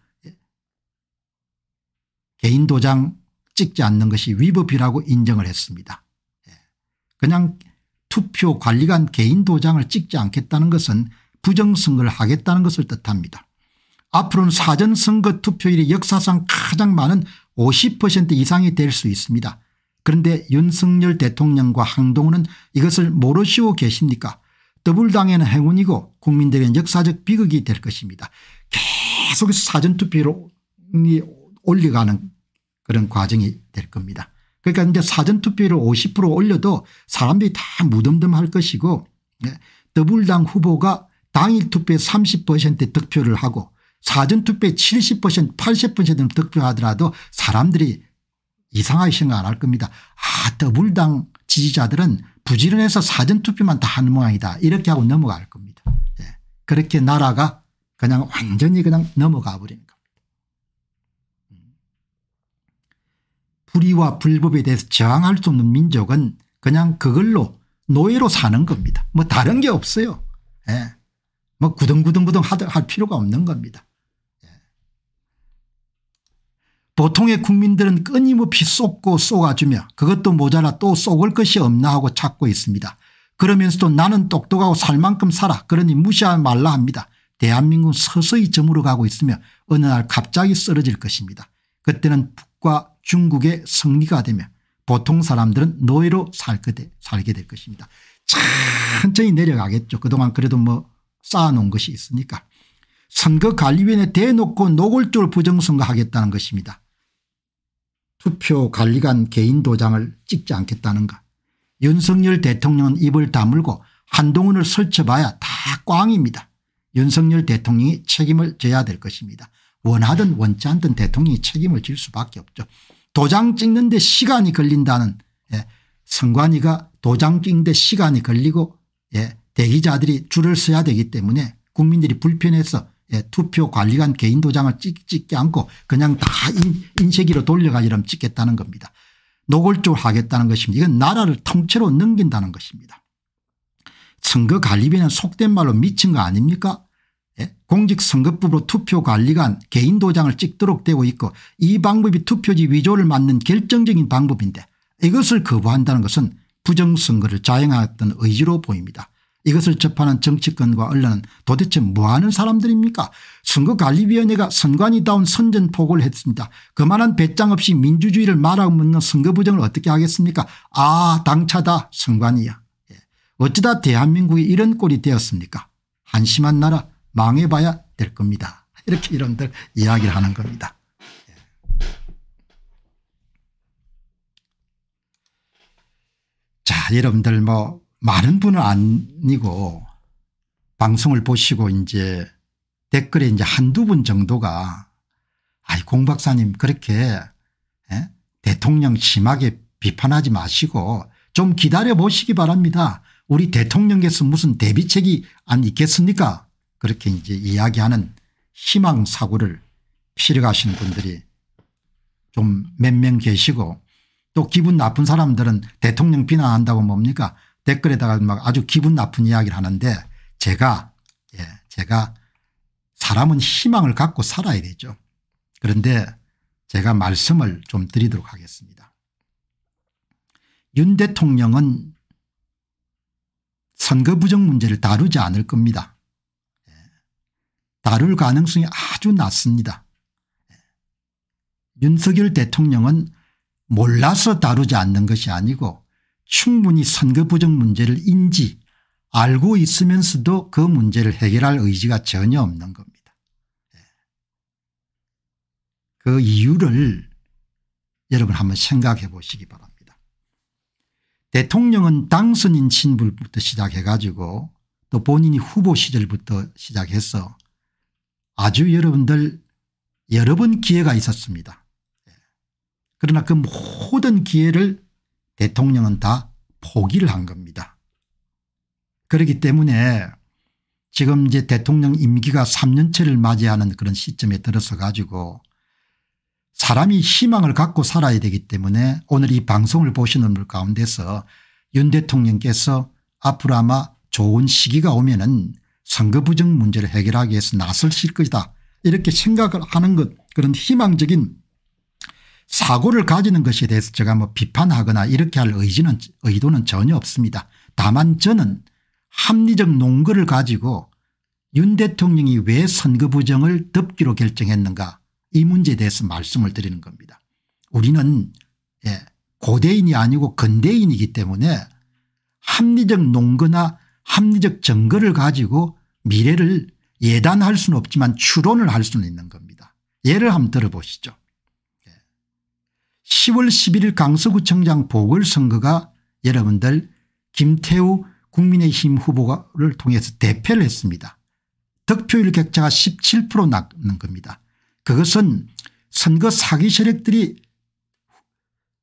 개인 도장 찍지 않는 것이 위법이라고 인정을 했습니다. 예. 그냥 투표 관리관 개인 도장을 찍지 않겠다는 것은 부정선거를 하겠다는 것을 뜻합니다. 앞으로는 사전선거 투표율이 역사상 가장 많은 50% 이상이 될 수 있습니다. 그런데 윤석열 대통령과 항동우 이것을 모르시고 계십니까 더불당에는 행운이고 국민들에게는 역사적 비극이 될 것입니다. 계속 사전투표로 올려가는 그런 과정이 될 겁니다. 그러니까 이제 사전투표를 50% 올려도 사람들이 다 무덤덤할 것이고 예, 더불당 후보가 당일 투표에 30% 득표를 하고 사전투표에 70% 80%는 득표하더라도 사람들이 이상하게 생각 안 할 겁니다. 아 더불당 지지자들은 부지런해서 사전투표만 다 하는 모양이다 이렇게 하고 넘어갈 겁니다. 예. 그렇게 나라가 그냥 완전히 그냥 넘어가 버리는 겁니다. 음. 불의와 불법에 대해서 저항할 수 없는 민족은 그냥 그걸로 노예로 사는 겁니다. 뭐 다른 게 없어요. 예. 뭐 구등구등구등 할 필요가 없는 겁니다. 예. 보통의 국민들은 끊임없이 쏟고 쏘아주며 그것도 모자라 또 쏟을 것이 없나 하고 찾고 있습니다. 그러면서도 나는 똑똑하고 살 만큼 살아 그러니 무시하지 말라 합니다. 대한민국 서서히 저물어 가고 있으며 어느 날 갑자기 쓰러질 것입니다. 그때는 북과 중국의 승리가 되며 보통 사람들은 노예로 살게 될 것입니다. 천천히 내려가겠죠. 그동안 그래도 뭐 쌓아놓은 것이 있으니까 선거관리위원회 대놓고 노골적으로 부정선거하겠다는 것입니다. 투표관리관 개인 도장을 찍지 않겠다는가 윤석열 대통령은 입을 다물고 한동훈을 설쳐봐야 다 꽝입니다. 윤석열 대통령이 책임을 져야 될 것입니다. 원하든 원치 않든 대통령이 책임을 질 수밖에 없죠. 도장 찍는데 시간이 걸린다는 예, 선관위가 도장 찍는데 시간이 걸리고 예, 대기자들이 줄을 서야 되기 때문에 국민들이 불편해서 예, 투표 관리관 개인 도장을 찍, 찍지 않고 그냥 다 인, 인쇄기로 돌려가지럼 찍겠다는 겁니다. 노골적으로 하겠다는 것입니다. 이건 나라를 통째로 넘긴다는 것입니다. 선거관리비는 속된 말로 미친 거 아닙니까 예? 공직선거법으로 투표관리관 개인 도장을 찍도록 되고 있고 이 방법이 투표지 위조를 막는 결정적인 방법인데 이것을 거부한다는 것은 부정선거를 자행하였던 의지로 보입니다. 이것을 접하는 정치권과 언론은 도대체 뭐하는 사람들입니까 선거관리위원회가 선관위다운 선전포고를 했습니다. 그만한 배짱 없이 민주주의를 말아먹는 선거부정을 어떻게 하겠습니까 아 당차다 선관위야. 예. 어쩌다 대한민국이 이런 꼴이 되었습니까 한심한 나라 망해봐야 될 겁니다. 이렇게 이런들 이야기를 하는 겁니다. 예. 자 여러분들 뭐 많은 분은 아니고 방송을 보시고 이제 댓글에 이제 한 두 분 정도가 아이 공 박사님 그렇게 에? 예? 대통령 심하게 비판하지 마시고 좀 기다려 보시기 바랍니다. 우리 대통령께서 무슨 대비책이 안 있겠습니까 그렇게 이제 이야기하는 희망사고를 필요하신 분들이 좀 몇 명 계시고 또 기분 나쁜 사람들은 대통령 비난한다고 뭡니까 댓글에다가 막 아주 기분 나쁜 이야기를 하는데 제가 예 제가 사람은 희망을 갖고 살아야 되죠. 그런데 제가 말씀을 좀 드리도록 하겠습니다. 윤 대통령은 선거 부정 문제를 다루지 않을 겁니다. 예, 다룰 가능성이 아주 낮습니다. 예, 윤석열 대통령은 몰라서 다루지 않는 것이 아니고 충분히 선거 부정 문제를 인지 알고 있으면서도 그 문제를 해결할 의지가 전혀 없는 겁니다. 예. 그 이유를 여러분 한번 생각해 보시기 바랍니다. 대통령은 당선인 신분부터 시작해 가지고 또 본인이 후보 시절부터 시작해서 아주 여러분들 여러 번 기회가 있었습니다. 예. 그러나 그 모든 기회를 대통령은 다 포기를 한 겁니다. 그렇기 때문에 지금 이제 대통령 임기가 3년째를 맞이하는 그런 시점에 들어서 가지고 사람이 희망을 갖고 살아야 되기 때문에 오늘 이 방송을 보시는 분 가운데서 윤 대통령께서 앞으로 아마 좋은 시기가 오면 은 선거 부정 문제를 해결하기 위해서 나설실 것이다 이렇게 생각을 하는 것 그런 희망적인 사고를 가지는 것에 대해서 제가 뭐 비판하거나 이렇게 할 의지는 의도는 전혀 없습니다. 다만 저는 합리적 논거를 가지고 윤 대통령이 왜 선거 부정을 덮기로 결정했는가 이 문제에 대해서 말씀을 드리는 겁니다. 우리는 예, 고대인이 아니고 근대인이기 때문에 합리적 논거나 합리적 증거를 가지고 미래를 예단할 수는 없지만 추론을 할 수는 있는 겁니다. 예를 한번 들어보시죠. 10월 11일 강서구청장 보궐선거가 여러분들 김태우 국민의힘 후보를 통해서 대패를 했습니다. 득표율 격차가 17%났는 겁니다. 그것은 선거 사기 세력들이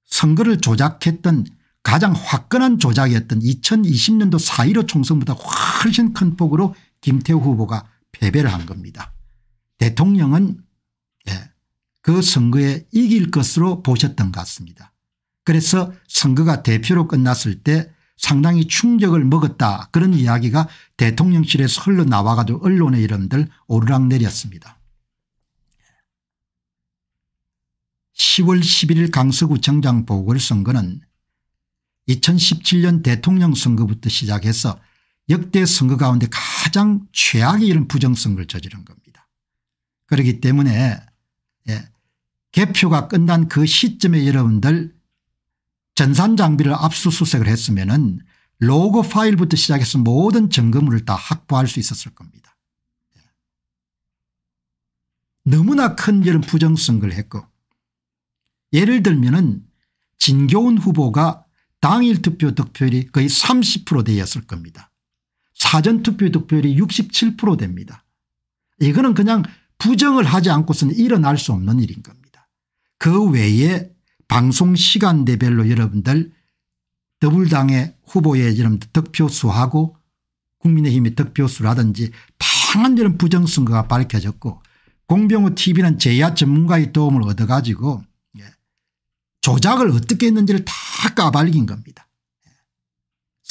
선거를 조작했던 가장 화끈한 조작이었던 2020년도 4.15 총선보다 훨씬 큰 폭으로 김태우 후보가 패배를 한 겁니다. 대통령은 예, 그 선거에 이길 것으로 보셨던 것 같습니다. 그래서 선거가 대표로 끝났을 때 상당히 충격을 먹었다 그런 이야기가 대통령실에서 흘러나와 가지고 언론의 이름들 오르락내렸습니다. 10월 11일 강서구청장 보궐선거는 2017년 대통령 선거부터 시작해서 역대 선거 가운데 가장 최악의 이런 부정선거를 저지른 겁니다. 그렇기 때문에 예. 개표가 끝난 그 시점에 여러분들 전산장비를 압수수색을 했으면 은 로그 파일부터 시작해서 모든 점검물을 다 확보할 수 있었을 겁니다. 예. 너무나 큰 이런 부정선거를 했고 예를 들면 은 진교훈 후보가 당일 투표 득표율이 거의 30% 되었을 겁니다. 사전투표 득표율이 67% 됩니다. 이거는 그냥 부정을 하지 않고서는 일어날 수 없는 일인 겁니다. 그 외에 방송 시간대별로 여러분들 더불당의 후보의 이런 득표수하고 국민의힘의 득표수라든지 다양한 이런 부정선거가 밝혀졌고 공병호 tv는 제야 전문가의 도움을 얻어가지고 예, 조작을 어떻게 했는지를 다 까발린 겁니다.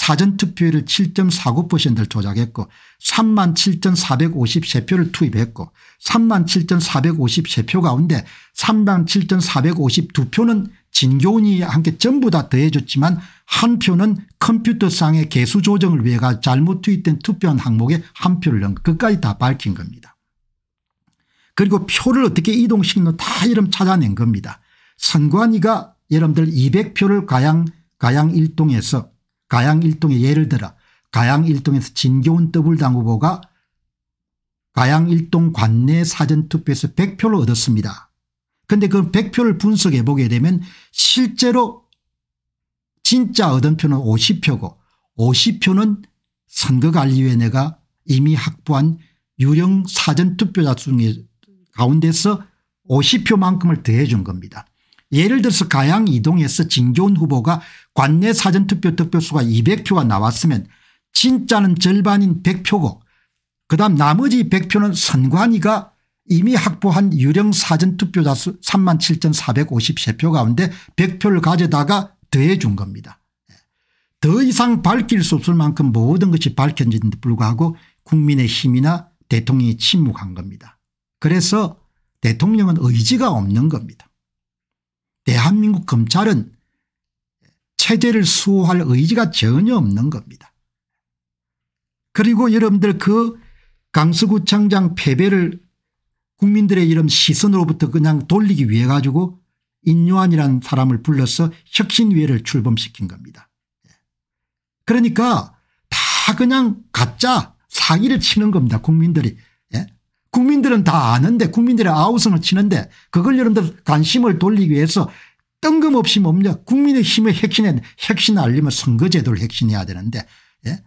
사전투표율을 7.49%를 조작했고 37,453표를 투입했고 37,453표 가운데 37,452표는 진교훈이 함께 전부 다 더해줬지만 한 표는 컴퓨터상의 개수 조정을 위해 가 잘못 투입된 투표한 항목에 한 표를 넣은 것까지 다 밝힌 겁니다. 그리고 표를 어떻게 이동시키는 다 이름 찾아낸 겁니다. 선관위가 여러분들 200표를 가양 가양 일동에서 가양 일동에 예를 들어 가양 일동에서 진교훈 더블당 후보가 가양 일동 관내 사전투표에서 100표를 얻었습니다. 그런데 그 100표를 분석해 보게 되면 실제로 진짜 얻은 표는 50표고 50표는 선거관리위원회가 이미 확보한 유령 사전투표자 중에 가운데서 50표만큼을 더해 준 겁니다. 예를 들어서 가양 이동에서 진교훈 후보가 관내 사전투표 득표수가 200표가 나왔으면 진짜는 절반인 100표고 그다음 나머지 100표는 선관위가 이미 확보한 유령 사전투표자 수 3만 7,453표 가운데 100표를 가져다가 더해 준 겁니다. 더 이상 밝힐 수 없을 만큼 모든 것이 밝혀진데 불구하고 국민의 힘이나 대통령이 침묵한 겁니다. 그래서 대통령은 의지가 없는 겁니다. 대한민국 검찰은 체제를 수호할 의지가 전혀 없는 겁니다. 그리고 여러분들 그 강서구청장 패배를 국민들의 이런 시선으로부터 그냥 돌리기 위해 가지고 인요한이라는 사람을 불러서 혁신위회를 출범시킨 겁니다. 그러니까 다 그냥 가짜 사기를 치는 겁니다. 국민들이. 예? 국민들은 다 아는데 국민들의 아우성을 치는데 그걸 여러분들 관심을 돌리기 위해서 뜬금없이 뭡니 국민의힘의 핵심은 핵심 알리면 선거제도를 핵심해야 되는데 예?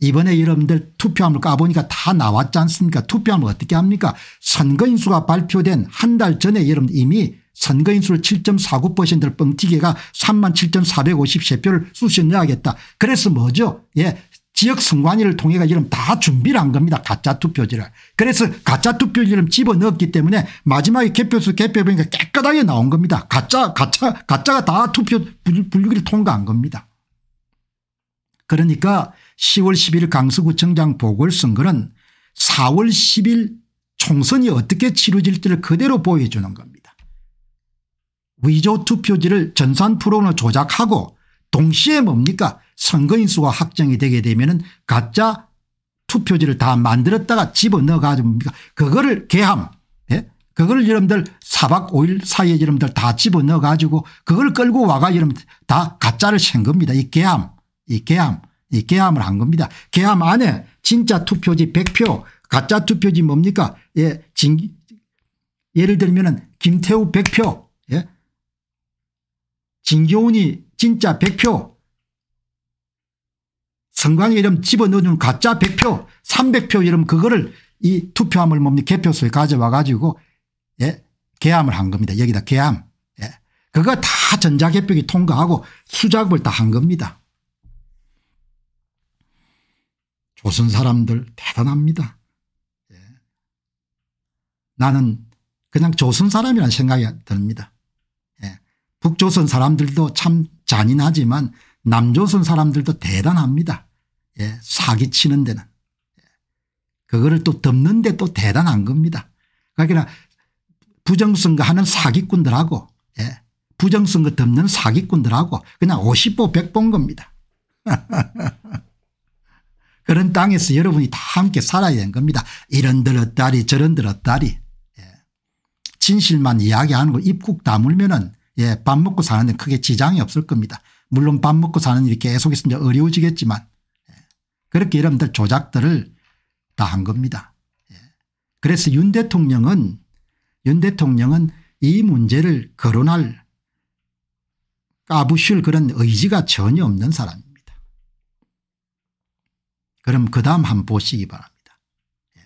이번에 여러분들 투표함을 까보니까 다 나왔지 않습니까 투표함을 어떻게 합니까 선거인수가 발표된 한 달 전에 여러분 이미 선거인수를 7.49%를 뻥튀기가 37,453표를 수신해야겠다. 그래서 뭐죠? 예, 지역 선관위를 통해가 지금 다 준비를 한 겁니다. 가짜 투표지를. 그래서 가짜 투표지를 집어넣었기 때문에 마지막에 개표수 개표보니까 깨끗하게 나온 겁니다. 가짜 가짜 가짜가 다 투표 분류기를 통과한 겁니다. 그러니까 10월 10일 강서구청장 보궐선거는 4월 10일 총선이 어떻게 치러질지를 그대로 보여주는 겁니다. 위조 투표지를 전산 프로그램 을 조작하고 동시에 뭡니까 선거인수가 확정이 되게 되면은 가짜 투표지를 다 만들었다가 집어넣어 가지고 뭡니까 그거를 개함 예? 그걸 여러분들 4박5일 사이에 여러분들 다 집어넣어 가지고 그걸 끌고 와가 여러분 다 가짜를 챈 겁니다. 이 개함 이 개함 이 개함을 한 겁니다. 개함 안에 진짜 투표지 100표 가짜 투표지 뭡니까 예, 진, 예를 들면 은 김태우 100표 예? 진교훈이 진짜 100표 선관위 이름 집어넣어주는 가짜 100표 300표 이름 그거를 이 투표함을 뭡니까 개표소에 가져와 가지고 예 개함을 한 겁니다. 여기다 개함. 예. 그거 다 전자개표기 통과하고 수작업을 다 한 겁니다. 조선 사람들 대단합니다. 예. 나는 그냥 조선 사람이라는 생각이 듭니다. 예. 북조선 사람들도 참 잔인하지만 남조선 사람들도 대단합니다. 예, 사기치는 데는. 예, 그거를 또 덮는데 또 대단한 겁니다. 그러니까 부정선거 하는 사기꾼들하고 예, 부정선거 덮는 사기꾼들하고 그냥 50보 100본 겁니다. 그런 땅에서 여러분이 다 함께 살아야 되 겁니다. 이런 들었다리 저런 들었다리 예. 진실만 이야기하는 거 입국 다물면 은밥 예, 먹고 사는데 크게 지장이 없을 겁니다. 물론 밥 먹고 사는 일이 계속해서 이 어려워지겠지만 예. 그렇게 여러분들 조작들을 다 한 겁니다. 예. 그래서 윤 대통령은 윤 대통령은 이 문제를 거론할 까부실 그런 의지가 전혀 없는 사람입니다. 그럼 그 다음 한번 보시기 바랍니다. 예.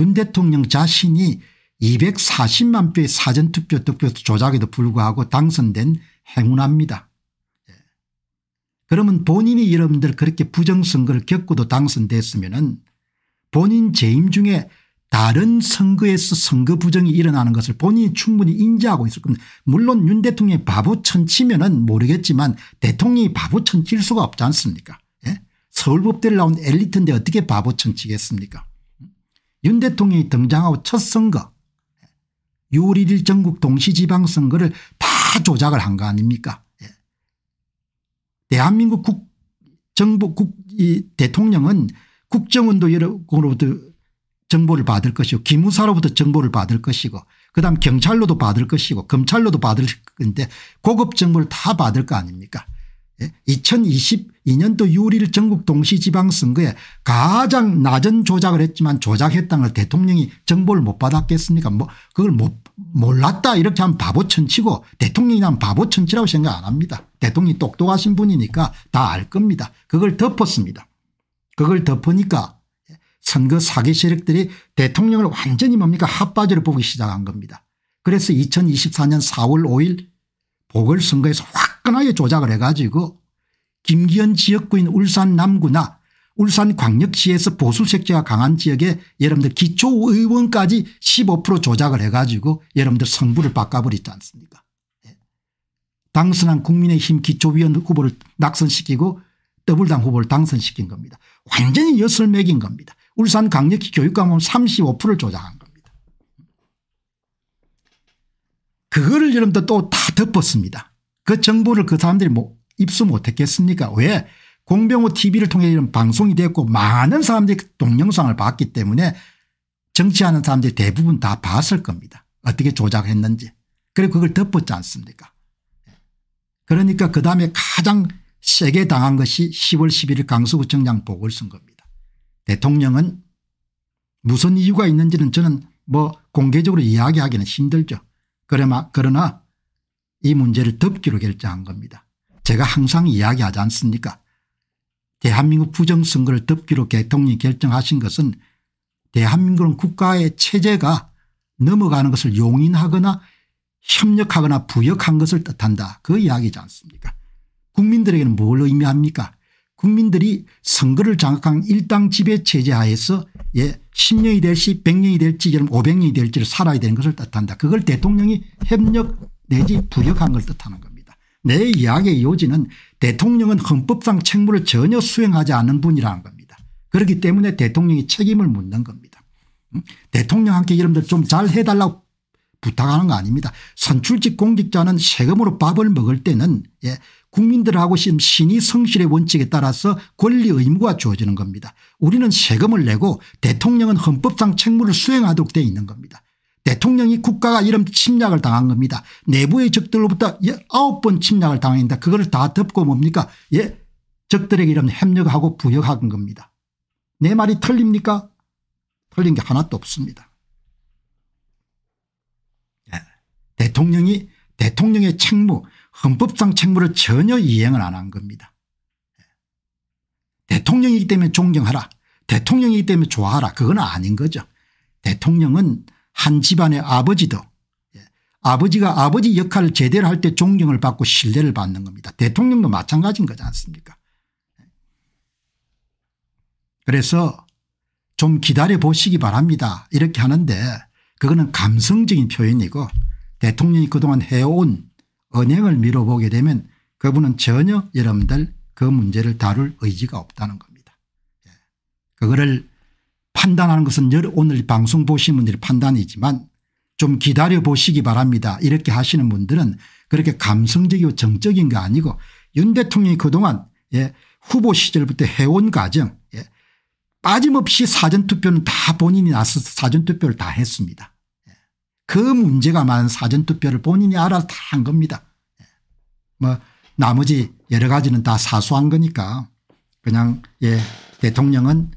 윤 대통령 자신이 240만 표의 사전투표 득표 조작에도 불구하고 당선된 행운합니다. 그러면 본인이 여러분들 그렇게 부정선거를 겪고도 당선됐으면은 본인 재임 중에 다른 선거에서 선거 부정이 일어나는 것을 본인이 충분히 인지하고 있을 겁니다. 물론 윤 대통령이 바보 천치면은 모르겠지만 대통령이 바보 천칠 수가 없지 않습니까? 예? 서울법대를 나온 엘리트인데 어떻게 바보 천치겠습니까? 윤 대통령이 등장하고 첫 선거 6월 1일 전국 동시지방선거를 다 조작을 한 거 아닙니까? 대한민국 국정부 국 이 대통령은 국정원도 여러분으로부터 정보를 받을 것이고 기무사로부터 정보를 받을 것이고 그다음 경찰로도 받을 것이고 검찰로도 받을 건데 고급 정보를 다 받을 거 아닙니까 2022년도 6월 1 전국 동시지방선거에 가장 낮은 조작을 했지만 조작했다는 걸 대통령이 정보를 못 받았겠습니까 뭐 그걸 못 몰랐다 이렇게 하면 바보 천치고 대통령이난 바보 천치라고 생각 안 합니다. 대통령이 똑똑하신 분이니까 다 알 겁니다. 그걸 덮었습니다. 그걸 덮으니까 선거 사기 세력들이 대통령을 완전히 뭡니까 핫바지를 보기 시작한 겁니다. 그래서 2024년 4월 5일 보궐선거에서 확 화끈하게 조작을 해가지고 김기현 지역구인 울산 남구나 울산 광역시에서 보수 색채가 강한 지역에 여러분들 기초의원까지 15% 조작을 해가지고 여러분들 성부를 바꿔버리지 않습니까 예. 당선한 국민의힘 기초위원 후보를 낙선시키고 더블당 후보를 당선시킨 겁니다. 완전히 엿을 매긴 겁니다. 울산 강력시 교육감은 35%를 조작한 겁니다. 그거를 여러분들 또 다 덮었습니다. 그 정보를 그 사람들이 뭐 입수 못했겠습니까 왜 공병호 tv를 통해 이런 방송이 됐고 많은 사람들이 그 동영상을 봤기 때문에 정치하는 사람들이 대부분 다 봤을 겁니다 어떻게 조작했는지 그리고 그걸 덮었지 않습니까 그러니까 그다음에 가장 세게 당한 것이 10월 11일 강서구청장 보궐선거입니다 대통령은 무슨 이유가 있는지는 저는 뭐 공개적으로 이야기하기는 힘들죠. 그러나, 그러나 이 문제를 덮기로 결정한 겁니다. 제가 항상 이야기하지 않습니까 대한민국 부정선거를 덮기로 대통령이 결정하신 것은 대한민국은 국가의 체제가 넘어가는 것을 용인하거나 협력하거나 부역한 것을 뜻한다. 그 이야기지 않습니까 국민들에게는 뭘 의미합니까 국민들이 선거를 장악한 일당 지배 체제 하에서 예, 10년이 될지 100년이 될지 500년이 될지를 살아야 되는 것을 뜻한다. 그걸 대통령이 협력 내지 부역한 걸 뜻하는 겁니다. 내 이야기의 요지는 대통령은 헌법상 책무를 전혀 수행하지 않은 분이라는 겁니다. 그렇기 때문에 대통령이 책임을 묻는 겁니다. 음? 대통령한테 여러분들 좀 잘 해달라고 부탁하는 거 아닙니다. 선출직 공직자는 세금으로 밥을 먹을 때는 예, 국민들하고 지금 신의 성실의 원칙에 따라서 권리 의무가 주어지는 겁니다. 우리는 세금을 내고 대통령은 헌법상 책무를 수행하도록 되어 있는 겁니다. 대통령이 국가가 이런 침략을 당한 겁니다. 내부의 적들로부터 예, 아홉 번 침략을 당합니다 그걸 다 덮고 뭡니까? 예, 적들에게 이런 협력하고 부역한 겁니다. 내 말이 틀립니까? 틀린 게 하나도 없습니다. 예. 대통령이 대통령의 책무 헌법상 책무를 전혀 이행을 안 한 겁니다. 예. 대통령이기 때문에 존경하라. 대통령이기 때문에 좋아하라. 그건 아닌 거죠. 대통령은 한 집안의 아버지도 예, 아버지가 아버지 역할을 제대로 할 때 존경을 받고 신뢰를 받는 겁니다. 대통령도 마찬가지인 거지 않습니까 그래서 좀 기다려 보시기 바랍니다 이렇게 하는데 그거는 감성적인 표현이고 대통령이 그동안 해온 언행을 미뤄보게 되면 그분은 전혀 여러분들 그 문제를 다룰 의지가 없다는 겁니다. 예, 그거를 판단하는 것은 오늘 방송 보신 분들의 판단이지만 좀 기다려 보시기 바랍니다. 이렇게 하시는 분들은 그렇게 감성적이고 정적인 거 아니고 윤 대통령이 그동안 예, 후보 시절부터 해온 과정 예, 빠짐없이 사전투표는 다 본인이 나서 서 사전투표를 다 했습니다. 예, 그 문제가 많은 사전투표를 본인이 알아서 다 한 겁니다. 예. 뭐 나머지 여러 가지는 다 사소한 거니까 그냥 예, 대통령은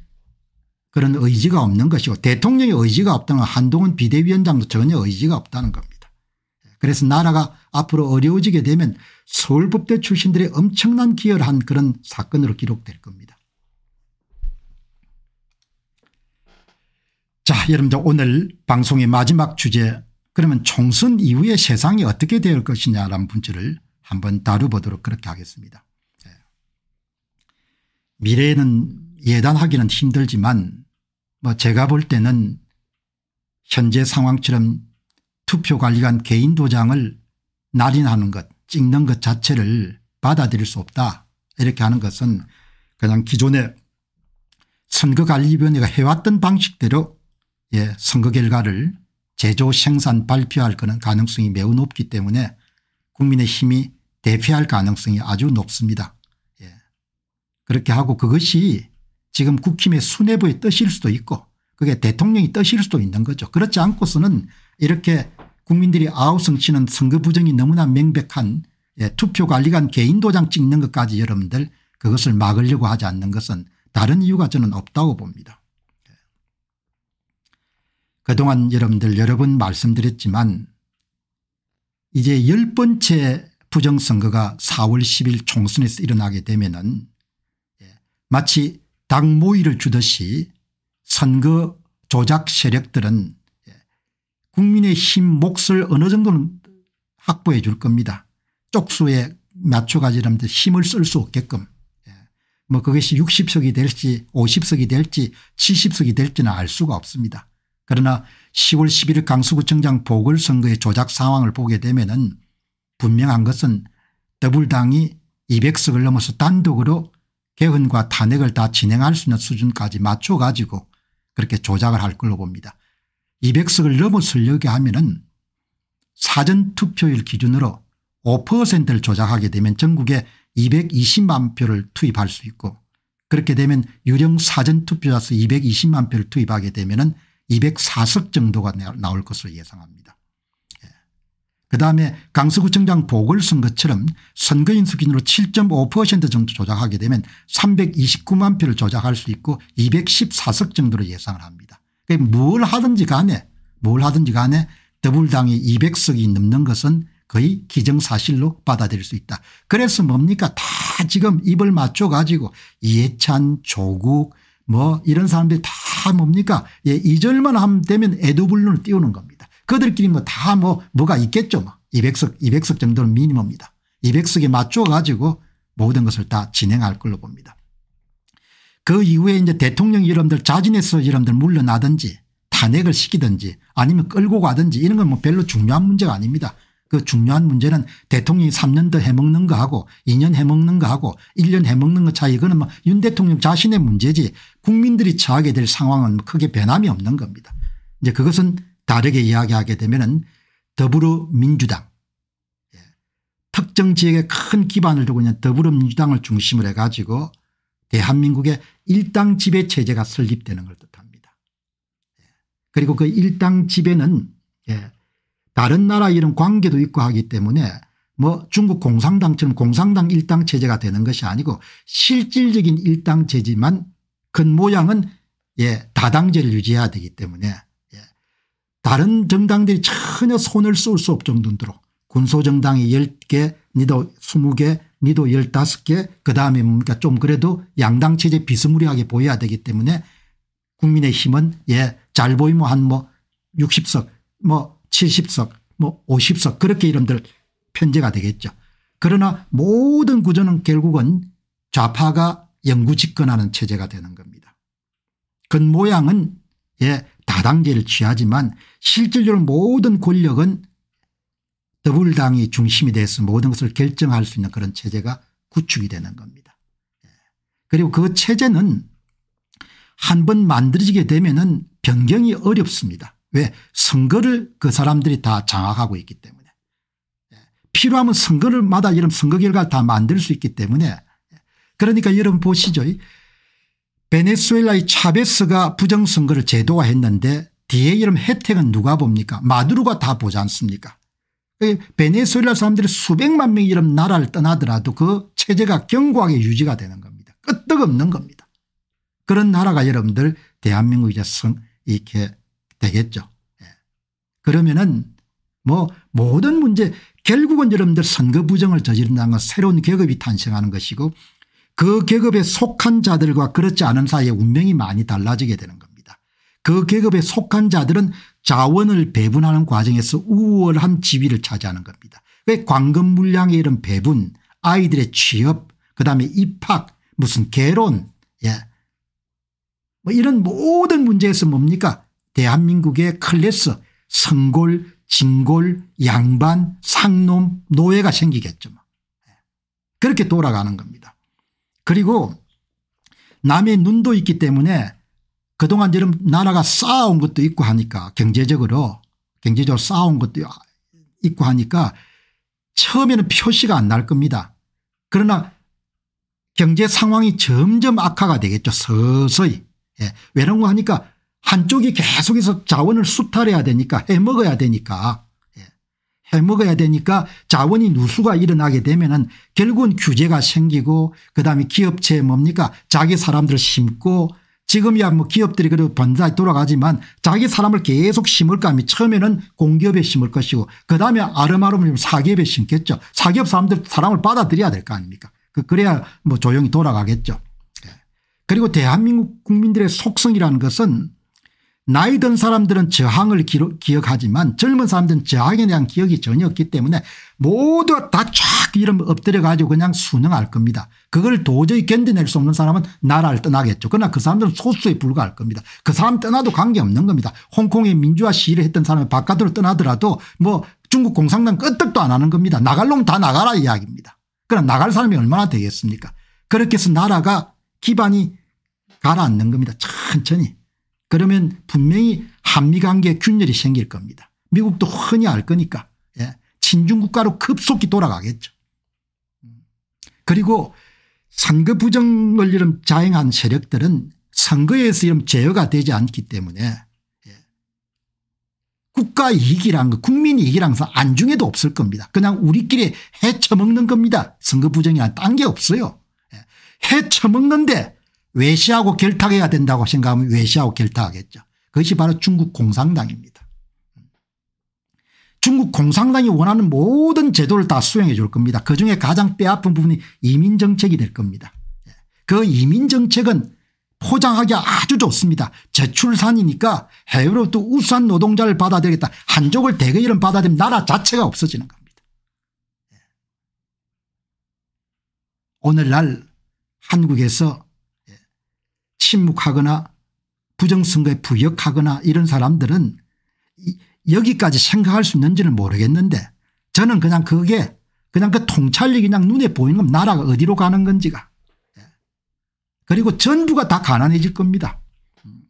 그런 의지가 없는 것이고 대통령의 의지가 없다는 건 한동훈 비대위원장도 전혀 의지가 없다는 겁니다. 그래서 나라가 앞으로 어려워지게 되면 서울법대 출신들의 엄청난 기여를 한 그런 사건으로 기록될 겁니다. 자 여러분들 오늘 방송의 마지막 주제 그러면 총선 이후의 세상이 어떻게 될 것이냐라는 문제를 한번 다뤄보도록 그렇게 하겠습니다. 예. 미래에는 예단하기는 힘들지만 뭐 제가 볼 때는 현재 상황처럼 투표관리관 개인 도장을 날인하는 것 찍는 것 자체를 받아들일 수 없다 이렇게 하는 것은 그냥 기존의 선거관리위원회가 해왔던 방식대로 예, 선거 결과를 제조 생산 발표할 그런 가능성이 매우 높기 때문에 국민의 힘이 대표할 가능성이 아주 높습니다. 예. 그렇게 하고 그것이 지금 국힘의 수뇌부의 뜻일 수도 있고 그게 대통령이 뜻일 수도 있는 거죠. 그렇지 않고서는 이렇게 국민들이 아우성치는 선거 부정이 너무나 명백한 예, 투표관리관 개인 도장 찍는 것까지 여러분들 그것을 막으려고 하지 않는 것은 다른 이유가 저는 없다고 봅니다. 예. 그동안 여러분들 여러 번 말씀드렸지만 이제 열 번째 부정선거가 4월 10일 총선에서 일어나게 되면 은 예, 마치 당 모의를 주듯이 선거 조작 세력들은 국민의 힘 몫을 어느 정도는 확보해 줄 겁니다. 쪽수에 맞춰가지려면 힘을 쓸 수 없게끔 예. 뭐 그것이 60석이 될지 50석이 될지 70석이 될지는 알 수가 없습니다. 그러나 10월 11일 강서구청장 보궐선거의 조작 상황을 보게 되면 분명한 것은 더블당이 200석을 넘어서 단독으로 개헌과 탄핵을 다 진행할 수 있는 수준까지 맞춰 가지고 그렇게 조작을 할 걸로 봅니다. 200석을 넘어설려게 하면 은 사전투표율 기준으로 5%를 조작하게 되면 전국에 220만 표를 투입할 수 있고 그렇게 되면 유령 사전투표자수 220만 표를 투입하게 되면 은 204석 정도가 나올 것으로 예상합니다. 그다음에 강서구청장 보궐선거처럼 선거인 수준으로 기7.5% 정도 조작하게 되면 329만 표를 조작할 수 있고 214석 정도로 예상을 합니다. 뭘 하든지 간에 뭘 하든지 간에 더불당이 200석이 넘는 것은 거의 기정사실로 받아들일 수 있다. 그래서 뭡니까 다 지금 입을 맞춰 가지고 이해찬 조국 뭐 이런 사람들이 다 뭡니까 예, 이절만 하면 되면 애도불론을 띄우는 겁니다. 그들끼리 뭐 다 뭐 뭐 뭐가 있겠죠. 뭐 200석 200석 정도는 미니멈입니다. 200석에 맞춰 가지고 모든 것을 다 진행할 걸로 봅니다. 그 이후에 이제 대통령 여러분들 자진해서 여러분들 물러나든지 탄핵을 시키든지 아니면 끌고 가든지 이런 건 뭐 별로 중요한 문제가 아닙니다. 그 중요한 문제는 대통령이 3년 더 해먹는 거하고 2년 해먹는 거하고 1년 해먹는 거 차이 이거는 뭐 윤 대통령 자신의 문제지 국민들이 처하게 될 상황은 크게 변함이 없는 겁니다. 이제 그것은 다르게 이야기하게 되면 더불어민주당 예. 특정 지역에 큰 기반을 두고 있는 더불어민주당을 중심으로 해 가지고 대한민국의 일당 지배 체제가 설립되는 걸 뜻합니다. 예. 그리고 그 일당 지배는 예, 다른 나라 이런 관계도 있고 하기 때문에 뭐 중국 공산당처럼 공산당 일당 체제가 되는 것이 아니고 실질적인 일당 체제만 그 모양은 예, 다당제를 유지해야 되기 때문에 다른 정당들이 전혀 손을 쏠 수 없을 정도로 군소정당이 10개 니도 20개 니도 15개 그다음에 뭡니까 좀 그래도 양당 체제 비스무리하게 보여야 되기 때문에 국민의힘은 예잘 보이면 한 뭐 60석 뭐 70석 뭐 50석 뭐 그렇게 이름들 편제가 되겠죠. 그러나 모든 구조는 결국은 좌파가 영구 집권하는 체제가 되는 겁니다. 그 모양은 예 다당제를 취하지만 실질적으로 모든 권력은 더불당이 중심이 돼서 모든 것을 결정할 수 있는 그런 체제가 구축이 되는 겁니다. 예. 그리고 그 체제는 한 번 만들어지게 되면은 변경이 어렵습니다. 왜 선거를 그 사람들이 다 장악하고 있기 때문에 예. 필요하면 선거를 마다 이런 선거 결과를 다 만들 수 있기 때문에 예. 그러니까 여러분 보시죠. 베네수엘라의 차베스가 부정선거를 제도화했는데 뒤에 이름 혜택은 누가 봅니까 마두로가 다 보지 않습니까 그 베네수엘라 사람들이 수백만 명이 이런 나라를 떠나더라도 그 체제가 견고하게 유지가 되는 겁니다. 끄떡없는 겁니다. 그런 나라가 여러분들 대한민국이자 성 이렇게 되겠죠. 예. 그러면은 뭐 모든 문제 결국은 여러분들 선거 부정을 저지른다는 건 새로운 계급이 탄생하는 것이고 그 계급에 속한 자들과 그렇지 않은 사이에 운명이 많이 달라지게 되는 겁니다. 그 계급에 속한 자들은 자원을 배분하는 과정에서 우월한 지위를 차지하는 겁니다. 왜금 물량의 이런 배분 아이들의 취업 그다음에 입학 무슨 개론 예. 뭐 이런 모든 문제에서 뭡니까 대한민국의 클래스 성골 진골 양반 상놈 노예가 생기겠죠. 뭐. 예. 그렇게 돌아가는 겁니다. 그리고 남의 눈도 있기 때문에 그동안 여러 나라가 쌓아온 것도 있고 하니까 경제적으로 경제적으로 쌓아온 것도 있고 하니까 처음에는 표시가 안 날 겁니다. 그러나 경제 상황이 점점 악화가 되겠죠. 서서히. 예. 왜냐고 뭐 하니까 한쪽이 계속해서 자원을 수탈해야 되니까 해먹어야 되니까 예. 해먹어야 되니까 자원이 누수가 일어나게 되면 은 결국은 규제가 생기고 그다음에 기업체에 뭡니까 자기 사람들 심고 지금이야 뭐 기업들이 그래도 번사히 돌아가지만 자기 사람을 계속 심을까 거니면 처음에는 공기업에 심을 것이고 그다음에 아름아름 사기업에 심겠죠. 사기업 사람들 사람을 받아들여야 될 거 아닙니까. 그, 그래야 뭐 조용히 돌아가겠죠. 예. 그리고 대한민국 국민들의 속성이라는 것은 나이 든 사람들은 저항을 기억하지만 젊은 사람들은 저항에 대한 기억이 전혀 없기 때문에 모두 다탁 이런 엎드려 가지고 그냥 순응할 겁니다. 그걸 도저히 견뎌낼 수 없는 사람은 나라를 떠나겠죠. 그러나 그 사람들은 소수에 불과할 겁니다. 그 사람 떠나도 관계없는 겁니다. 홍콩의 민주화 시위를 했던 사람이 바깥으로 떠나더라도 뭐 중국 공산당 끄떡도 안 하는 겁니다. 나갈 놈 다 나가라 이야기입니다. 그럼 나갈 사람이 얼마나 되겠습니까 그렇게 해서 나라가 기반이 가라앉는 겁니다. 천천히. 그러면 분명히 한미관계 균열이 생길 겁니다. 미국도 흔히 알 거니까 예. 친중국가로 급속히 돌아가겠죠. 그리고 선거 부정을 이름 자행한 세력들은 선거에서 이름 제어가 되지 않기 때문에 예. 국가 이익이란 거 국민 이익이란 건 안중에도 없을 겁니다. 그냥 우리끼리 해쳐먹는 겁니다. 선거 부정이 아딴게 없어요. 예. 해쳐먹는데 외시하고 결탁해야 된다고 생각하면 외시하고 결탁하겠죠. 그것이 바로 중국 공산당입니다. 중국 공산당이 원하는 모든 제도를 다 수행해 줄 겁니다. 그중에 가장 뼈아픈 부분이 이민 정책이 될 겁니다. 그 이민 정책은 포장하기 아주 좋습니다. 제출산이니까 해외로부터 우수한 노동자를 받아들이겠다. 한족을 대거이름 받아들이면 나라 자체가 없어지는 겁니다. 오늘날 한국에서 침묵하거나 부정선거에 부역하거나 이런 사람들은 여기까지 생각할 수 있는지는 모르겠는데 저는 그냥 그게 그냥 그 통찰력이 그냥 눈에 보이는 건 나라가 어디로 가는 건지가 예. 그리고 전부가 다 가난해질 겁니다. 음.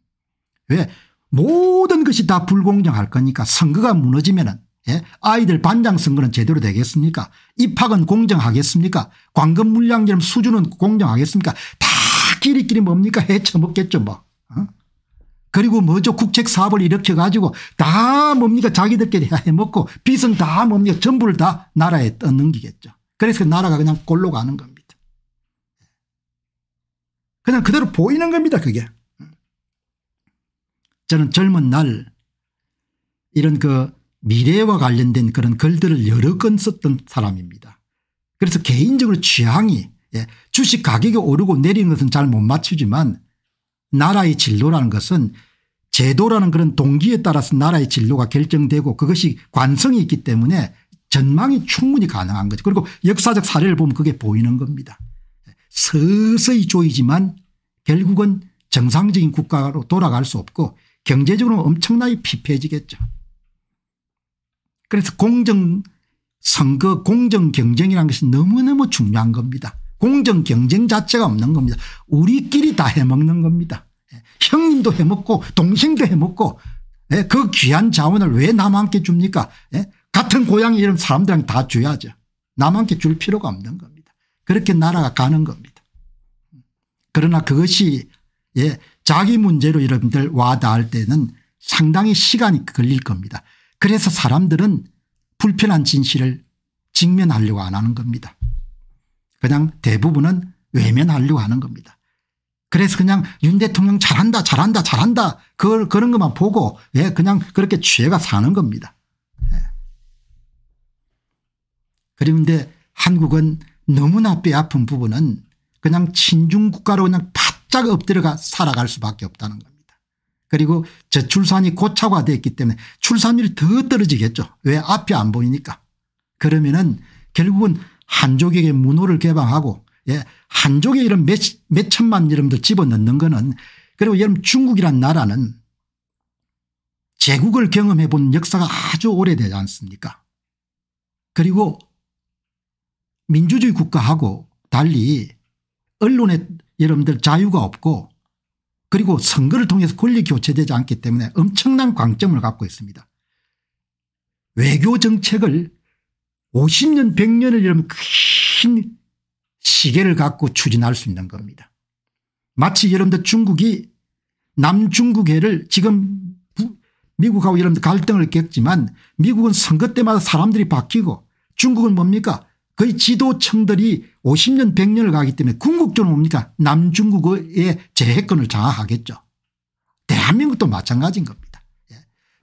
왜 모든 것이 다 불공정할 거니까 선거가 무너지면은 예? 아이들 반장 선거는 제대로 되겠습니까 입학은 공정하겠습니까 관금 물량제 수준은 공정하겠습니까 다 끼리끼리 뭡니까 헤쳐먹겠죠 뭐. 그리고 뭐죠 국책 사업을 일으켜 가지고 다 뭡니까 자기들끼리 해먹고 빚은 다 뭡니까 전부를 다 나라에 떠넘기겠죠. 그래서 나라가 그냥 골로 가는 겁니다. 그냥 그대로 보이는 겁니다 그게. 저는 젊은 날 이런 그 미래와 관련된 그런 글들을 여러 건 썼던 사람입니다. 그래서 개인적으로 취향이 예, 주식 가격이 오르고 내리는 것은 잘 못 맞추지만 나라의 진로라는 것은 제도라는 그런 동기에 따라서 나라의 진로가 결정되고 그것이 관성이 있기 때문에 전망이 충분히 가능한 거죠. 그리고 역사적 사례를 보면 그게 보이는 겁니다. 서서히 조이지만 결국은 정상적인 국가로 돌아갈 수 없고 경제적으로 엄청나게 피폐해지겠죠. 그래서 공정 선거 공정 경쟁이라는 것이 너무너무 중요한 겁니다. 공정 경쟁 자체가 없는 겁니다. 우리끼리 다 해먹는 겁니다. 예. 형님도 해먹고 동생도 해먹고 예. 그 귀한 자원을 왜 남한테 줍니까 예. 같은 고향에 이런 사람들한테 다 줘야죠. 남한테 줄 필요가 없는 겁니다. 그렇게 나라가 가는 겁니다. 그러나 그것이 예, 자기 문제로 여러분들 와닿을 때는 상당히 시간이 걸릴 겁니다. 그래서 사람들은 불편한 진실을 직면하려고 안 하는 겁니다. 그냥 대부분은 외면하려고 하는 겁니다. 그래서 그냥 윤 대통령 잘한다 잘한다 잘한다 그걸 그런 것만 보고 예 그냥 그렇게 취해가 사는 겁니다. 예. 그런데 한국은 너무나 뼈아픈 부분은 그냥 친중 국가로 그냥 바짝 엎드려가 살아갈 수밖에 없다는 겁니다. 그리고 저출산이 고착화되어 있기 때문에 출산율이 더 떨어지겠죠. 왜 앞이 안 보이니까. 그러면은 결국은 한족에게 문호를 개방하고 예, 한족에 이런 몇, 몇 천만 이름들 집어넣는 거는 그리고 여러분 중국이란 나라는 제국을 경험해 본 역사가 아주 오래되지 않습니까 그리고 민주주의 국가하고 달리 언론의 여러분들 자유가 없고 그리고 선거를 통해서 권리 교체되지 않기 때문에 엄청난 광점을 갖고 있습니다. 외교 정책을 50년 100년을 이러면 큰 시계를 갖고 추진할 수 있는 겁니다. 마치 여러분들 중국이 남중국해를 지금 미국하고 여러분들 갈등을 겪지만 미국은 선거 때마다 사람들이 바뀌고 중국은 뭡니까 거의 지도층들이 50년 100년을 가기 때문에 궁극적으로 뭡니까 남중국의 재해권을 장악하겠죠. 대한민국도 마찬가지인 겁니다. 예.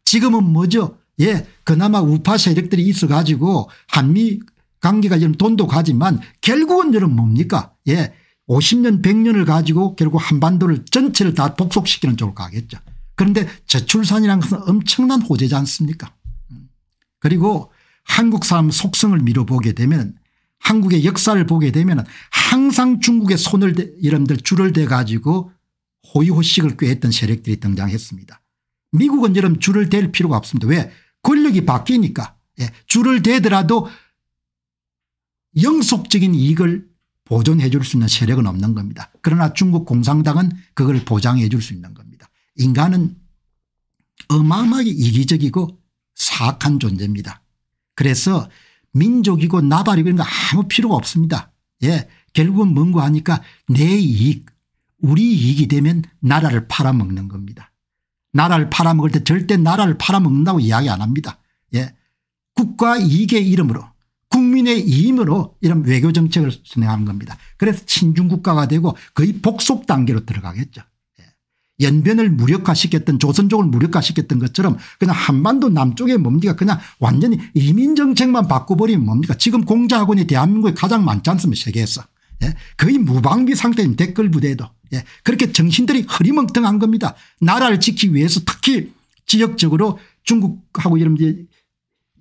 지금은 뭐죠 예 그나마 우파 세력들이 있어 가지고 한미 관계가 지금 돈도 가지만 결국은 여러 뭡니까 예 50년 100년을 가지고 결국 한반도를 전체를 다 복속시키는 쪽으로 가겠죠. 그런데 저출산이라는 것은 엄청난 호재지 않습니까 음. 그리고 한국 사람 속성을 밀어보게 되면 한국의 역사를 보게 되면 항상 중국의 손을 대, 이름들 줄을 대 가지고 호의호식을 꾀했던 세력들이 등장했습니다. 미국은 이런 줄을 댈 필요가 없습니다. 왜 권력이 바뀌니까 예. 줄을 대더라도 영속적인 이익을 보존해 줄 수 있는 세력은 없는 겁니다. 그러나 중국 공산당은 그걸 보장해 줄 수 있는 겁니다. 인간은 어마어마하게 이기적이고 사악한 존재입니다. 그래서 민족이고 나발이고 이런 거 아무 필요가 없습니다. 예. 결국은 뭔고 하니까 내 이익 우리 이익이 되면 나라를 팔아먹는 겁니다. 나라를 팔아먹을 때 절대 나라를 팔아먹는다고 이야기 안 합니다. 예. 국가 이익의 이름으로 국민의 이임으로 이런 외교 정책을 수행하는 겁니다. 그래서 친중국가가 되고 거의 복속 단계로 들어가겠죠. 예. 연변을 무력화시켰던 조선족을 무력화시켰던 것처럼 그냥 한반도 남쪽에 뭡니까 그냥 완전히 이민 정책만 바꿔버리면 뭡니까 지금 공자학원이 대한민국에 가장 많지 않습니까 세계에서 예. 거의 무방비 상태인 댓글 부대도 예, 그렇게 정신들이 허리멍텅한 겁니다. 나라를 지키기 위해서 특히 지역적으로 중국하고 이제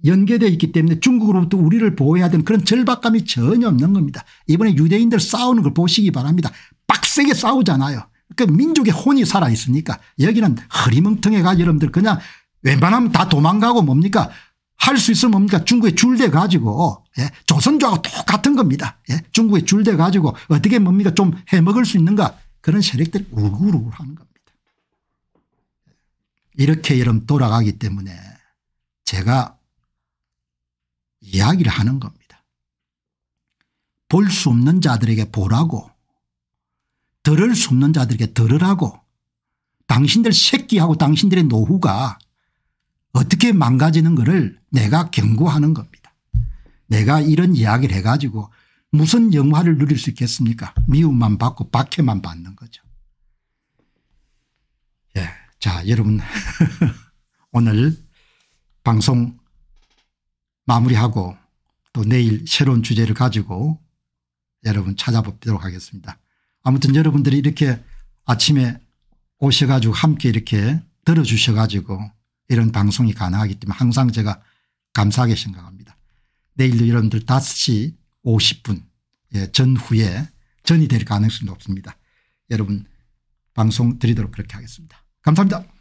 연계되어 있기 때문에 중국으로부터 우리를 보호해야 되는 그런 절박감이 전혀 없는 겁니다. 이번에 유대인들 싸우는 걸 보시기 바랍니다. 빡세게 싸우잖아요. 그러니까 민족의 혼이 살아있으니까 여기는 허리멍텅해가 여러분들 그냥 웬만하면 다 도망가고 뭡니까 할 수 있으면 뭡니까 중국에 줄대 가지고 예? 조선조하고 똑같은 겁니다. 예? 중국에 줄대 가지고 어떻게 뭡니까 좀 해먹을 수 있는가 그런 세력들이 울글울글 하는 겁니다. 이렇게 여러분 돌아가기 때문에 제가 이야기를 하는 겁니다. 볼 수 없는 자들에게 보라고 들을 수 없는 자들에게 들으라고 당신들 새끼하고 당신들의 노후가 어떻게 망가지는 것을 내가 경고하는 겁니다. 내가 이런 이야기를 해가지고 무슨 영화를 누릴 수 있겠습니까 미움만 받고 박해만 받는 거죠. 예. 자 여러분 오늘 방송 마무리하고 또 내일 새로운 주제를 가지고 여러분 찾아뵙도록 하겠습니다. 아무튼 여러분들이 이렇게 아침에 오셔가지고 함께 이렇게 들어주셔가지고 이런 방송이 가능하기 때문에 항상 제가 감사하게 생각합니다. 내일도 여러분들 5시 50분 예, 전후에 전이 될 가능성이 높습니다. 여러분 방송 드리도록 그렇게 하겠습니다. 감사합니다.